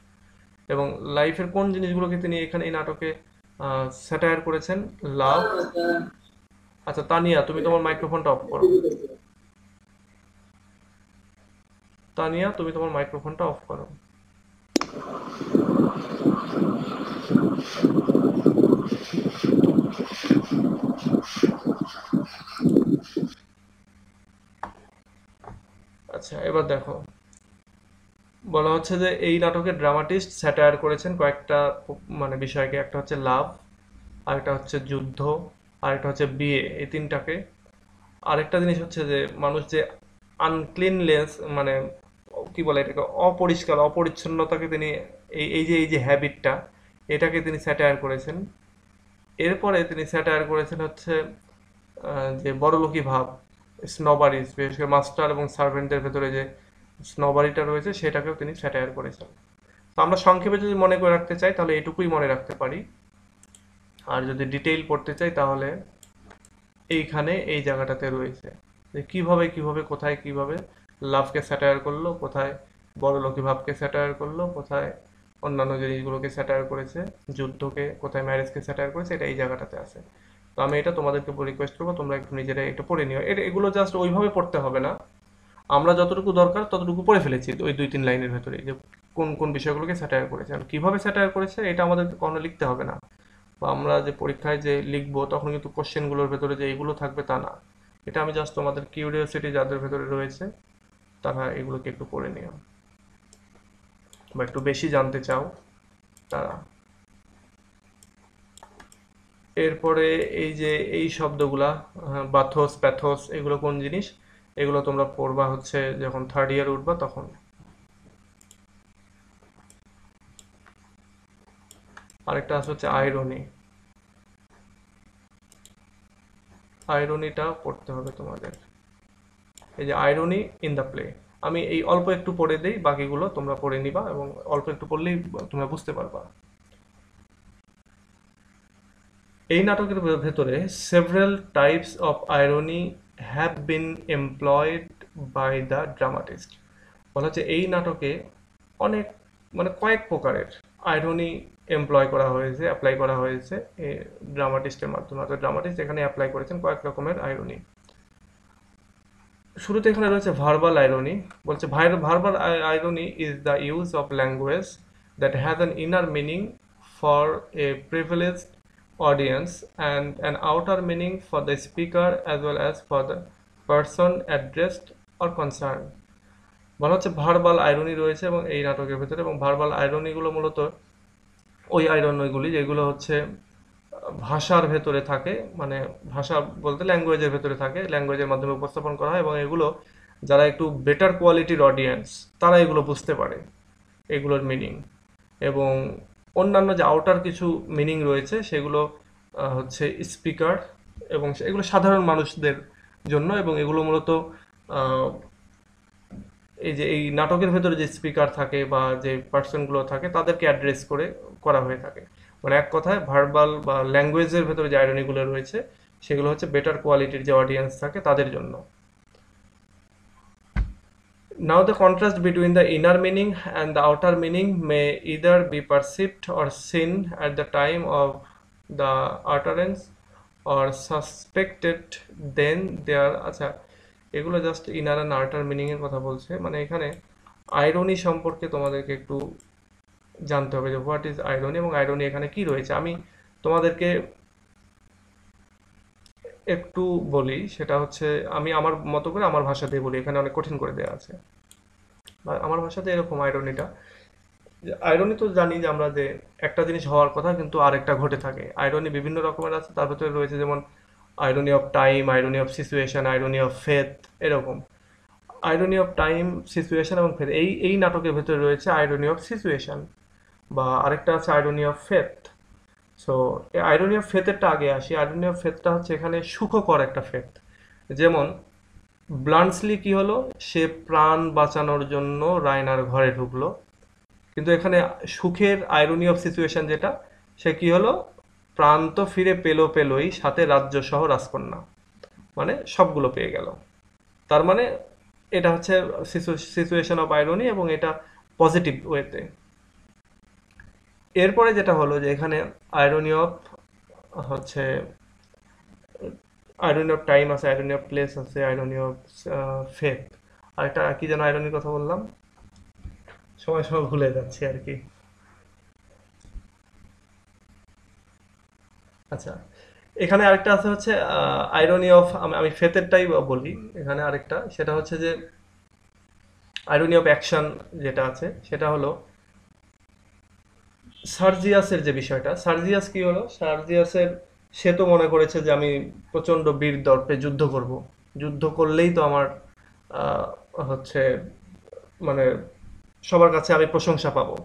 এবং লাইফের কোন জিনিসগুলোকে তিনি এখানে এই নাটকে স্যাটায়ার করেছেন লাভ আচ্ছা তানিয়া তুমি তোমার মাইক্রোফোনটা অফ করো তানিয়া তুমি তোমার মাইক্রোফোনটা অফ করো আচ্ছা এবার দেখো বলা হচ্ছে যে এই নাটকের ড্রামাটিস্ট স্যাটায়ার করেছেন কয়েকটা মানে বিষয়কে একটা হচ্ছে লাভ আরেকটা হচ্ছে যুদ্ধ আরেকটা হচ্ছে বিয়ে এই তিনটাকে আরেকটা জিনিস হচ্ছে যে মানুষ যে আনক্লিনলেস মানে কি বলে এটাকে অপরিষ্কার অপরিচ্ছন্নতাকে তিনি এই এই যে এই যে হ্যাবিটটা এটাকে তিনি স্যাটায়ার করেছেন এরপরে তিনি স্যাটায়ার করেছেন হচ্ছে যে বড়লোকী ভাব স্নবারিজ বিশেষ করে মাস্টার এবং সার্ভেন্টের ভেতরে যে স্নবারিটা রয়েছে সেটাকেও তিনি স্যাটায়ার করেছেন তো আমরা সংক্ষেপে যদি মনে করে রাখতে চাই তাহলে এটুকুই মনে রাখতে পারি আর যদি ডিটেইল পড়তে চাই তাহলে এইখানে এই জায়গাটাতে রয়েছে যে কীভাবে কীভাবে কোথায় কিভাবে লাভকে স্যাটায়ার করলো কোথায় বড় লোকী ভাবকে স্যাটায়ার করলো কোথায় অন্যান্য জিনিসগুলোকে স্যাটায়ার করেছে যুদ্ধকে কোথায় ম্যারেজকে স্যাটায়ার করেছে এটা এই জায়গাটাতে আছে তো আমি এটা তোমাদেরকে রিকোয়েস্ট করবো তোমরা একটু নিজেরা একটু পড়ে নিও এগুলো জাস্ট ওইভাবে পড়তে হবে না আমরা যতটুকু দরকার ততটুকু পড়ে ফেলেছি ওই দুই তিন লাইনের ভেতরে যে কোন কোন বিষয়গুলোকে স্যাটায়ার করেছে আর কীভাবে স্যাটায়ার করেছে এটা আমাদের কখনো লিখতে হবে না বা আমরা যে পরীক্ষায় যে লিখবো তখন কিন্তু কোশ্চেনগুলোর ভেতরে যে এগুলো থাকবে তা না এটা আমি জাস্ট তোমাদের কিউরিয়াসিটি যাদের ভেতরে রয়েছে তারা এগুলোকে একটু পড়ে নিও বা একটু বেশি জানতে চাও তারা এরপরে এই যে এই শব্দগুলা হ্যাঁ, বাথোস প্যাথোস এগুলো কোন জিনিস এগুলো তোমরা পড়বা হচ্ছে যখন থার্ড ইয়ার উঠবা তখন আরেকটা আছে হচ্ছে আয়রনি আয়রনিটা পড়তে হবে তোমাদের এই যে আয়রনি ইন দ্য প্লে আমি এই অল্প একটু পড়ে দেই বাকিগুলো তোমরা পড়ে নিবা এবং অল্প একটু পড়লেই তোমরা বুঝতে পারবা এই নাটকের ভেতরে several types of irony have been employed by the dramatist বলা হচ্ছে এই নাটকে অনেক মানে কয়েক প্রকারের আয়রনি এমপ্লয় করা হয়েছে অ্যাপ্লাই করা হয়েছে ড্রামাটিস্টের মাধ্যমে অর্থাৎ ড্রামাটিস্ট এখানে অ্যাপ্লাই করেছেন কয়েক রকমের আয়রনি শুরুতে এখানে রয়েছে ভার্বাল আয়রনি বলছে verbal irony is the use of language that has an inner meaning for a privileged audience and an outer meaning for the speaker as well as for the person addressed or concerned বলা মানে হচ্ছে verbal irony রয়েছে এবং এই নাটকের ভেতরে এবং verbal আইরনিগুলো মূলত ওই আইরনিগুলি যেগুলো হচ্ছে ভাষার ভেতরে থাকে মানে ভাষা বলতে ল্যাঙ্গুয়েজের ভেতরে থাকে ল্যাঙ্গুয়েজের মাধ্যমে উপস্থাপন করা হয় এবং এগুলো যারা একটু বেটার কোয়ালিটির অডিয়েন্স তারা এগুলো বুঝতে পারে এগুলোর মিনিং এবং অন্যান্য যে আউটার কিছু মিনিং রয়েছে সেগুলো হচ্ছে স্পিকার এবং এগুলো সাধারণ মানুষদের জন্য এবং এগুলো মূলত এই যে এই নাটকের ভেতরে যে স্পিকার থাকে বা যে পার্সনগুলো থাকে তাদেরকে অ্যাড্রেস করে করা হয়ে থাকে মানে এক কথায় ভার্বাল বা ল্যাঙ্গুয়েজের ভেতরে যে আইরনিগুলো রয়েছে সেগুলো হচ্ছে বেটার কোয়ালিটির যে অডিয়েন্স থাকে তাদের জন্য Now the contrast between the inner meaning and the outer meaning may either be perceived or seen at the time of the utterance or suspected then there আচ্ছা এগুলো জাস্ট ইনার অ্যান্ড আউটার মিনিংয়ের কথা বলছে মানে এখানে irony সম্পর্কে তোমাদেরকে একটু জানতে হবে যে হোয়াট ইজ আইরনি এবং আইরনি এখানে কি রয়েছে আমি তোমাদেরকে একটু বলি সেটা হচ্ছে আমি আমার মতো করে আমার ভাষাতে বলি এখানে অনেক কঠিন করে দেওয়া আছে আমার ভাষাতে এরকম আইরনিটা আইরনি তো জানি যে আমরা যে একটা জিনিস হওয়ার কথা কিন্তু আরেকটা ঘটে থাকে আইরনি বিভিন্ন রকমের আছে তার ভিতরে রয়েছে যেমন irony of time irony of situation irony of faith এরকম আইরনি অফ টাইম সিচুয়েশন এবং ফেথ এই এই নাটকের ভেতরে রয়েছে আইরনি অফ সিচুয়েশন বা আরেকটা আছে আইরনি অফ ফেথ সো আইরনিয়া ফেতেরটা আগে আসি আইরনিয়া ফেতটা হচ্ছে এখানে সুখকর একটা ফেত যেমন ব্লান্ডসলি কি হলো সে প্রাণ বাঁচানোর জন্য রায়নার ঘরে ঢুকলো কিন্তু এখানে সুখের আইরনি অফ সিচুয়েশন যেটা সে কি হলো প্রাণ তো ফিরে পেলো পেলোই সাথে রাজ্য সহ রাজকন্যা মানে সবগুলো পেয়ে গেল তার মানে এটা হচ্ছে সিচুয়েশন অফ আইরনি এবং এটা পজিটিভ ওয়েতে এরপরে যেটা হলো যে এখানে আয়রনি অফ হচ্ছে আয়রনি অফ টাইম আছে আয়রনি অফ প্লেস আছে আয়রনি অফ ফেপ আর একটা কি যেন আয়রনির কথা বললাম সময় সময় ভুলে যাচ্ছি আর কি আচ্ছা এখানে আরেকটা আছে হচ্ছে আয়রনি অফ আমি ফেতেরটাই বলি এখানে আরেকটা সেটা হচ্ছে যে আয়রনি অফ অ্যাকশন যেটা আছে সেটা হলো সার্জিয়াসের যে বিষয়টা সার্জিয়াস কি হলো সার্জিয়াসের সে তো মনে করেছে যে আমি প্রচণ্ড বীর দর্পে যুদ্ধ করব যুদ্ধ করলেই তো আমার হচ্ছে মানে সবার কাছে আমি প্রশংসা পাবো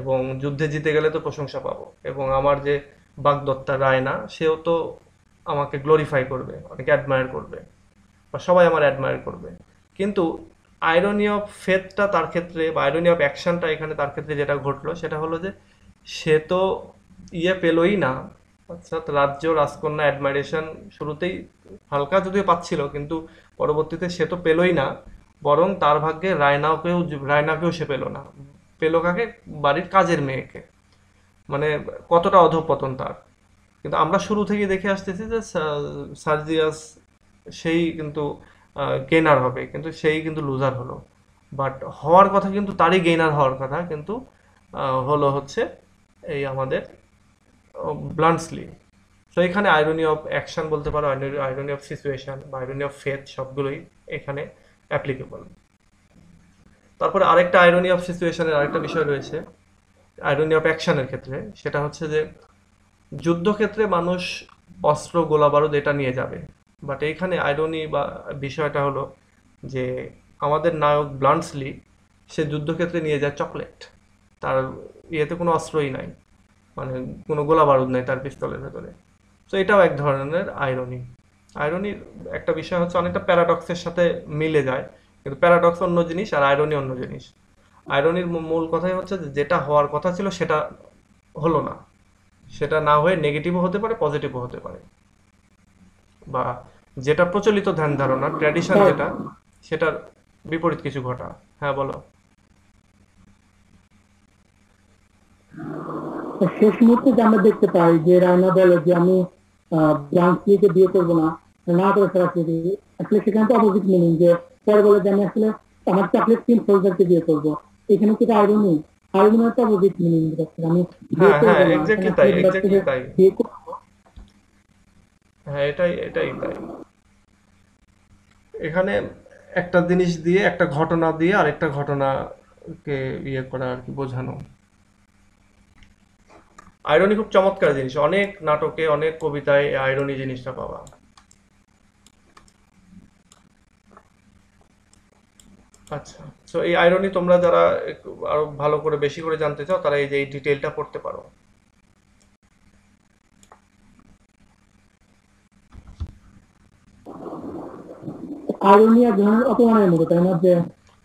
এবং যুদ্ধে জিতে গেলে তো প্রশংসা পাবো এবং আমার যে বাগদত্তা রায়না সেও তো আমাকে গ্লোরিফাই করবে অনেকে অ্যাডমায়ার করবে বা সবাই আমার অ্যাডমায়ার করবে কিন্তু আইরনি অফ ফেথটা তার ক্ষেত্রে বা আইরনি অফ অ্যাকশনটা এখানে তার ক্ষেত্রে যেটা ঘটলো সেটা হলো যে সে তো ইয়ে পেলই না অর্থাৎ রাজ্য রাজকন্যা অ্যাডমাইরেশন শুরুতেই হালকা যদিও পাচ্ছিল কিন্তু পরবর্তীতে সে তো পেলই না বরং তার ভাগ্যে রায়নাকেও রায়নাকেও সে পেল না পেল কাকে বাড়ির কাজের মেয়েকে মানে কতটা অধপতন তার কিন্তু আমরা শুরু থেকে দেখে আসতেছি যে সার্জিয়াস সেই কিন্তু গেনার হবে কিন্তু সেই কিন্তু লুজার হলো বাট হওয়ার কথা কিন্তু তারই গেইনার হওয়ার কথা কিন্তু হলো হচ্ছে এই আমাদের ব্লান্টসলি তো এখানে আইরনি অফ অ্যাকশন বলতে পারো আইরনি অফ সিচুয়েশান বা আইরনি অফ ফেথ সবগুলোই এখানে অ্যাপ্লিকেবল তারপরে আরেকটা আইরনি অফ সিচুয়েশানের আরেকটা বিষয় রয়েছে আইরনি অফ অ্যাকশনের ক্ষেত্রে সেটা হচ্ছে যে যুদ্ধক্ষেত্রে মানুষ অস্ত্র গোলা বারুদ এটা নিয়ে যাবে বাট এইখানে আইরনি বা বিষয়টা হলো যে আমাদের নায়ক ব্লান্টসলি সে যুদ্ধক্ষেত্রে নিয়ে যায় চকলেট তার ইয়েতে কোনো অস্ত্রই নাই মানে কোনো গোলা বারুদ নাই তার পিস্তলের ভেতরে তো এটাও এক ধরনের আয়রনি আয়রনির একটা বিষয় হচ্ছে অনেকটা প্যারাডক্সের সাথে মিলে যায় কিন্তু প্যারাডক্স অন্য জিনিস আর আয়রনি অন্য জিনিস আয়রনির মূল কথাই হচ্ছে যে যেটা হওয়ার কথা ছিল সেটা হলো না সেটা না হয়ে নেগেটিভও হতে পারে পজিটিভও হতে পারে বা যেটা প্রচলিত ধ্যান ধারণা ট্র্যাডিশন যেটা সেটার বিপরীত কিছু ঘটা হ্যাঁ বলো শেষ মুহূর্তে যে আমরা দেখতে পাই যে রায়না বলে যে আমি ব্রাঞ্চলিকে বিয়ে করব না না করে সরাসরি আসলে সেখানে তো অপোজিট মিনিং যে পরে বলে যে আমি আসলে আমার চকলেট ক্রিম সোলজারকে বিয়ে করব এখানে কি আইরনি আইরনি তো অপোজিট মিনিং আমি হ্যাঁ, হ্যাঁ, হ্যাঁ এটাই এটাই তাই এখানে একটা জিনিস দিয়ে একটা ঘটনা দিয়ে আর আরেকটা ঘটনাকে ইয়ে করা আর কি বোঝানো আয়রনি খুব চমৎকার জিনিস অনেক নাটকে অনেক কবিতায় আয়রনি জিনিসটা পাওয়া আচ্ছা তো এই আয়রনি তোমরা যারা আরো ভালো করে বেশি করে জানতে চাও তারা এই যে এই ডিটেলটা পড়তে পারো আয়রনি আর ধরনের অপমানের মতো তাই না যে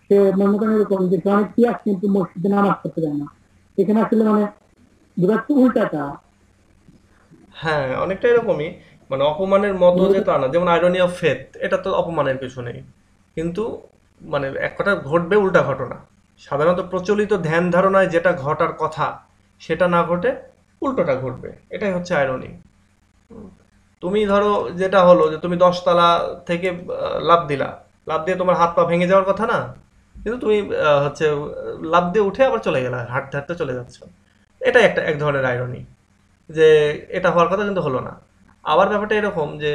সে মনে করেন এরকম যে অনেক পিয়াস কিন্তু মসজিদে নামাজ করতে যায় না এখানে আসলে মানে হ্যাঁ অনেকটা এরকমই মানে অপমানের মতো যে তা না যেমন আইরনি অফ ফেথ এটা তো অপমানের কিন্তু মানে এক কথা ঘটবে উল্টা ঘটনা সাধারণত প্রচলিত ধ্যান ধারণায় যেটা ঘটার কথা সেটা না ঘটে উল্টোটা ঘটবে এটাই হচ্ছে আয়রনি তুমি ধরো যেটা হলো যে তুমি দশতলা থেকে লাভ দিলা লাভ দিয়ে তোমার হাত পা ভেঙে যাওয়ার কথা না কিন্তু তুমি হচ্ছে লাভ দিয়ে উঠে আবার চলে গেলা হাঁটতে হাঁটতে চলে যাচ্ছ এটা একটা এক ধরনের আইরনি যে এটা হওয়ার কথা কিন্তু হলো না আবার ব্যাপারটা এরকম যে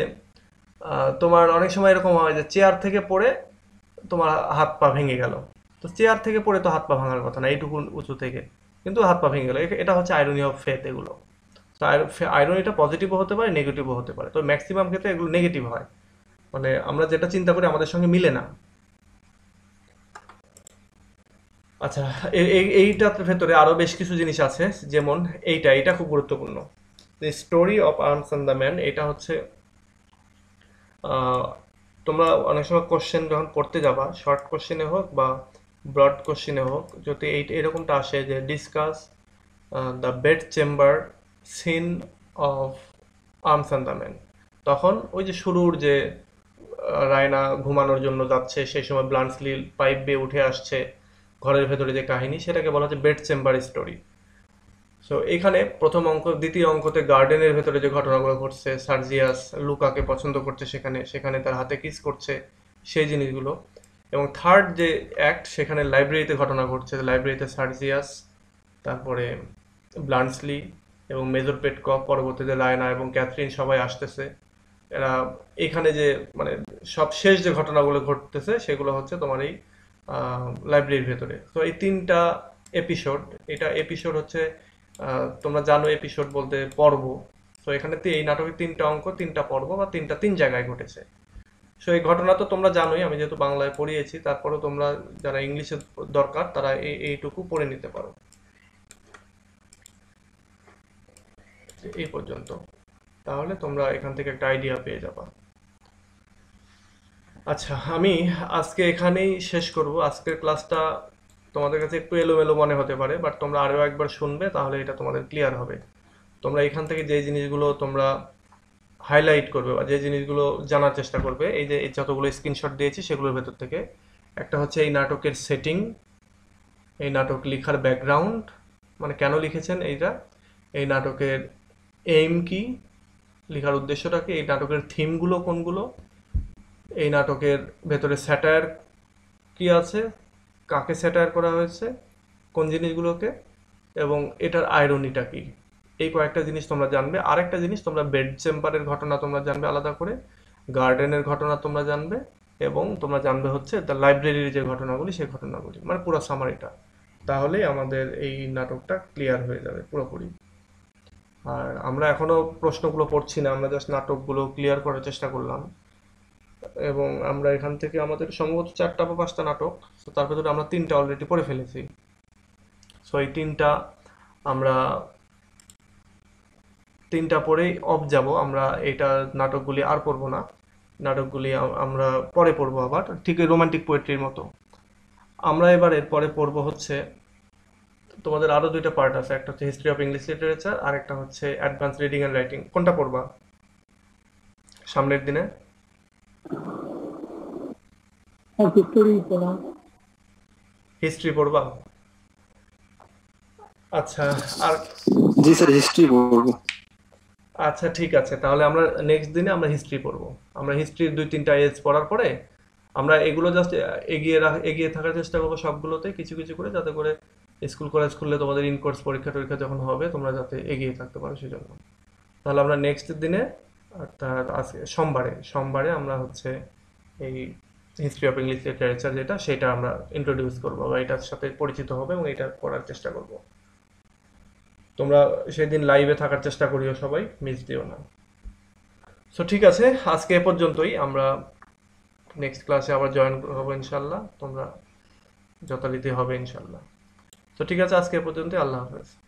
তোমার অনেক সময় এরকম হয় যে চেয়ার থেকে পড়ে তোমার হাত পা ভেঙে গেল তো চেয়ার থেকে পড়ে তো হাত পা ভাঙার কথা না এইটুকু উঁচু থেকে কিন্তু হাত পা ভেঙে গেল এটা হচ্ছে আয়রনি অফ ফেথ এগুলো তো এটা পজিটিভও হতে পারে নেগেটিভও হতে পারে তো ম্যাক্সিমাম ক্ষেত্রে এগুলো নেগেটিভ হয় মানে আমরা যেটা চিন্তা করি আমাদের সঙ্গে মিলে না আচ্ছা এইটার ভেতরে আরও বেশ কিছু জিনিস আছে যেমন এইটা এটা খুব গুরুত্বপূর্ণ the story of Arms and the Man এটা হচ্ছে তোমরা অনেক সময় কোশ্চেন যখন পড়তে যাবা শর্ট কোশ্চেনে হোক বা ব্রড কোশ্চেনে হোক যদি এই এরকমটা আসে যে discuss the bed chamber scene of Arms and the man তখন ওই যে শুরুর যে রায়না ঘুমানোর জন্য যাচ্ছে সেই সময় ব্লান্সলি পাইপ বেয়ে উঠে আসছে ঘরের ভেতরে যে কাহিনী সেটাকে বলা হচ্ছে বেড চেম্বার স্টোরি সো এখানে প্রথম অঙ্ক দ্বিতীয় অঙ্কতে গার্ডেনের ভেতরে যে ঘটনাগুলো ঘটছে সার্জিয়াস লুকাকে পছন্দ করছে সেখানে সেখানে তার হাতে কিস করছে সেই জিনিসগুলো এবং থার্ড যে অ্যাক্ট সেখানে লাইব্রেরিতে ঘটনা ঘটছে লাইব্রেরিতে সার্জিয়াস তারপরে ব্লান্সলি এবং মেজর পেটকক পরবর্তীতে লায়না এবং ক্যাথরিন সবাই আসতেছে এরা এখানে যে মানে সব শেষ যে ঘটনাগুলো ঘটতেছে সেগুলো হচ্ছে তোমার এই লাইব্রেরির ভেতরে তো এই তিনটা এপিসোড এটা এপিসোড হচ্ছে তোমরা জানো এপিসোড বলতে পর্ব তো এখানে এই নাটকের তিনটা অঙ্ক তিনটা পর্ব বা তিনটা তিন জায়গায় ঘটেছে সো এই ঘটনা তো তোমরা জানোই আমি যেহেতু বাংলায় পড়িয়েছি তারপরে তোমরা যারা ইংলিশে দরকার তারা এই এইটুকু পড়ে নিতে পারো এই পর্যন্ত তাহলে তোমরা এখান থেকে একটা আইডিয়া পেয়ে যাবা আচ্ছা আমি আজকে এখানেই শেষ করব আজকের ক্লাসটা তোমাদের কাছে একটু এলোমেলো মনে হতে পারে বাট তোমরা আরও একবার শুনবে তাহলে এটা তোমাদের ক্লিয়ার হবে তোমরা এখান থেকে যে জিনিসগুলো তোমরা হাইলাইট করবে বা যে জিনিসগুলো জানার চেষ্টা করবে এই যে যতগুলো স্ক্রিনশট দিয়েছি সেগুলোর ভেতর থেকে একটা হচ্ছে এই নাটকের সেটিং এই নাটক লেখার ব্যাকগ্রাউন্ড মানে কেন লিখেছেন এইটা এই নাটকের এইম কি লেখার উদ্দেশ্যটা কি এই নাটকের থিমগুলো কোনগুলো এই নাটকের ভেতরে স্যাটায়ার কি আছে কাকে স্যাটায়ার করা হয়েছে কোন জিনিসগুলোকে এবং এটার আয়রনিটা কি এই কয়েকটা জিনিস তোমরা জানবে আরেকটা জিনিস তোমরা বেড চেম্বারের ঘটনা তোমরা জানবে আলাদা করে গার্ডেনের ঘটনা তোমরা জানবে এবং তোমরা জানবে হচ্ছে দ্য লাইব্রেরির যে ঘটনাগুলি সেই ঘটনাগুলি মানে পুরো সামারিটা তাহলে আমাদের এই নাটকটা ক্লিয়ার হয়ে যাবে পুরোপুরি আর আমরা এখনও প্রশ্নগুলো পড়ছি না আমরা জাস্ট নাটকগুলো ক্লিয়ার করার চেষ্টা করলাম এবং আমরা এখান থেকে আমাদের সম্ভবত চারটা বা পাঁচটা নাটক তো তার ভেতরে আমরা তিনটা অলরেডি পড়ে ফেলেছি সো এই তিনটা আমরা তিনটা পরেই অফ যাব আমরা এটা নাটকগুলি আর পড়ব না নাটকগুলি আমরা পরে পড়ব আবার ঠিক রোমান্টিক পোয়েট্রির মতো আমরা এবার এরপরে পড়ব হচ্ছে তোমাদের আরও দুইটা পার্ট আছে একটা হচ্ছে হিস্ট্রি অফ ইংলিশ লিটারেচার আর একটা হচ্ছে অ্যাডভান্স রিডিং অ্যান্ড রাইটিং কোনটা পড়বা সামনের দিনে হিস্ট্রি পড়বা আচ্ছা আর জি স্যার হিস্ট্রি পড়বো আচ্ছা ঠিক আছে তাহলে আমরা নেক্সট দিনে আমরা হিস্ট্রি পড়বো আমরা হিস্ট্রির দুই তিনটা এজ পড়ার পরে আমরা এগুলো জাস্ট এগিয়ে এগিয়ে থাকার চেষ্টা করবো সবগুলোতে কিছু কিছু করে যাতে করে স্কুল কলেজ খুললে তোমাদের ইনকোর্স পরীক্ষা টরীক্ষা যখন হবে তোমরা যাতে এগিয়ে থাকতে পারো সেজন্য তাহলে আমরা নেক্সট দিনে তার আজকে সোমবারে সোমবারে আমরা হচ্ছে এই হিস্ট্রি অফ ইংলিশ লিটারেচার যেটা সেটা আমরা ইন্ট্রোডিউস করব বা এটার সাথে পরিচিত হবে এবং এটা করার চেষ্টা করব তোমরা সেদিন লাইভে থাকার চেষ্টা করিও সবাই মিস দিও না সো ঠিক আছে আজকে এ পর্যন্তই আমরা নেক্সট ক্লাসে আবার জয়েন হবো ইনশাল্লাহ তোমরা যথারীতি হবে ইনশাল্লাহ তো ঠিক আছে আজকে এ পর্যন্তই আল্লাহ হাফেজ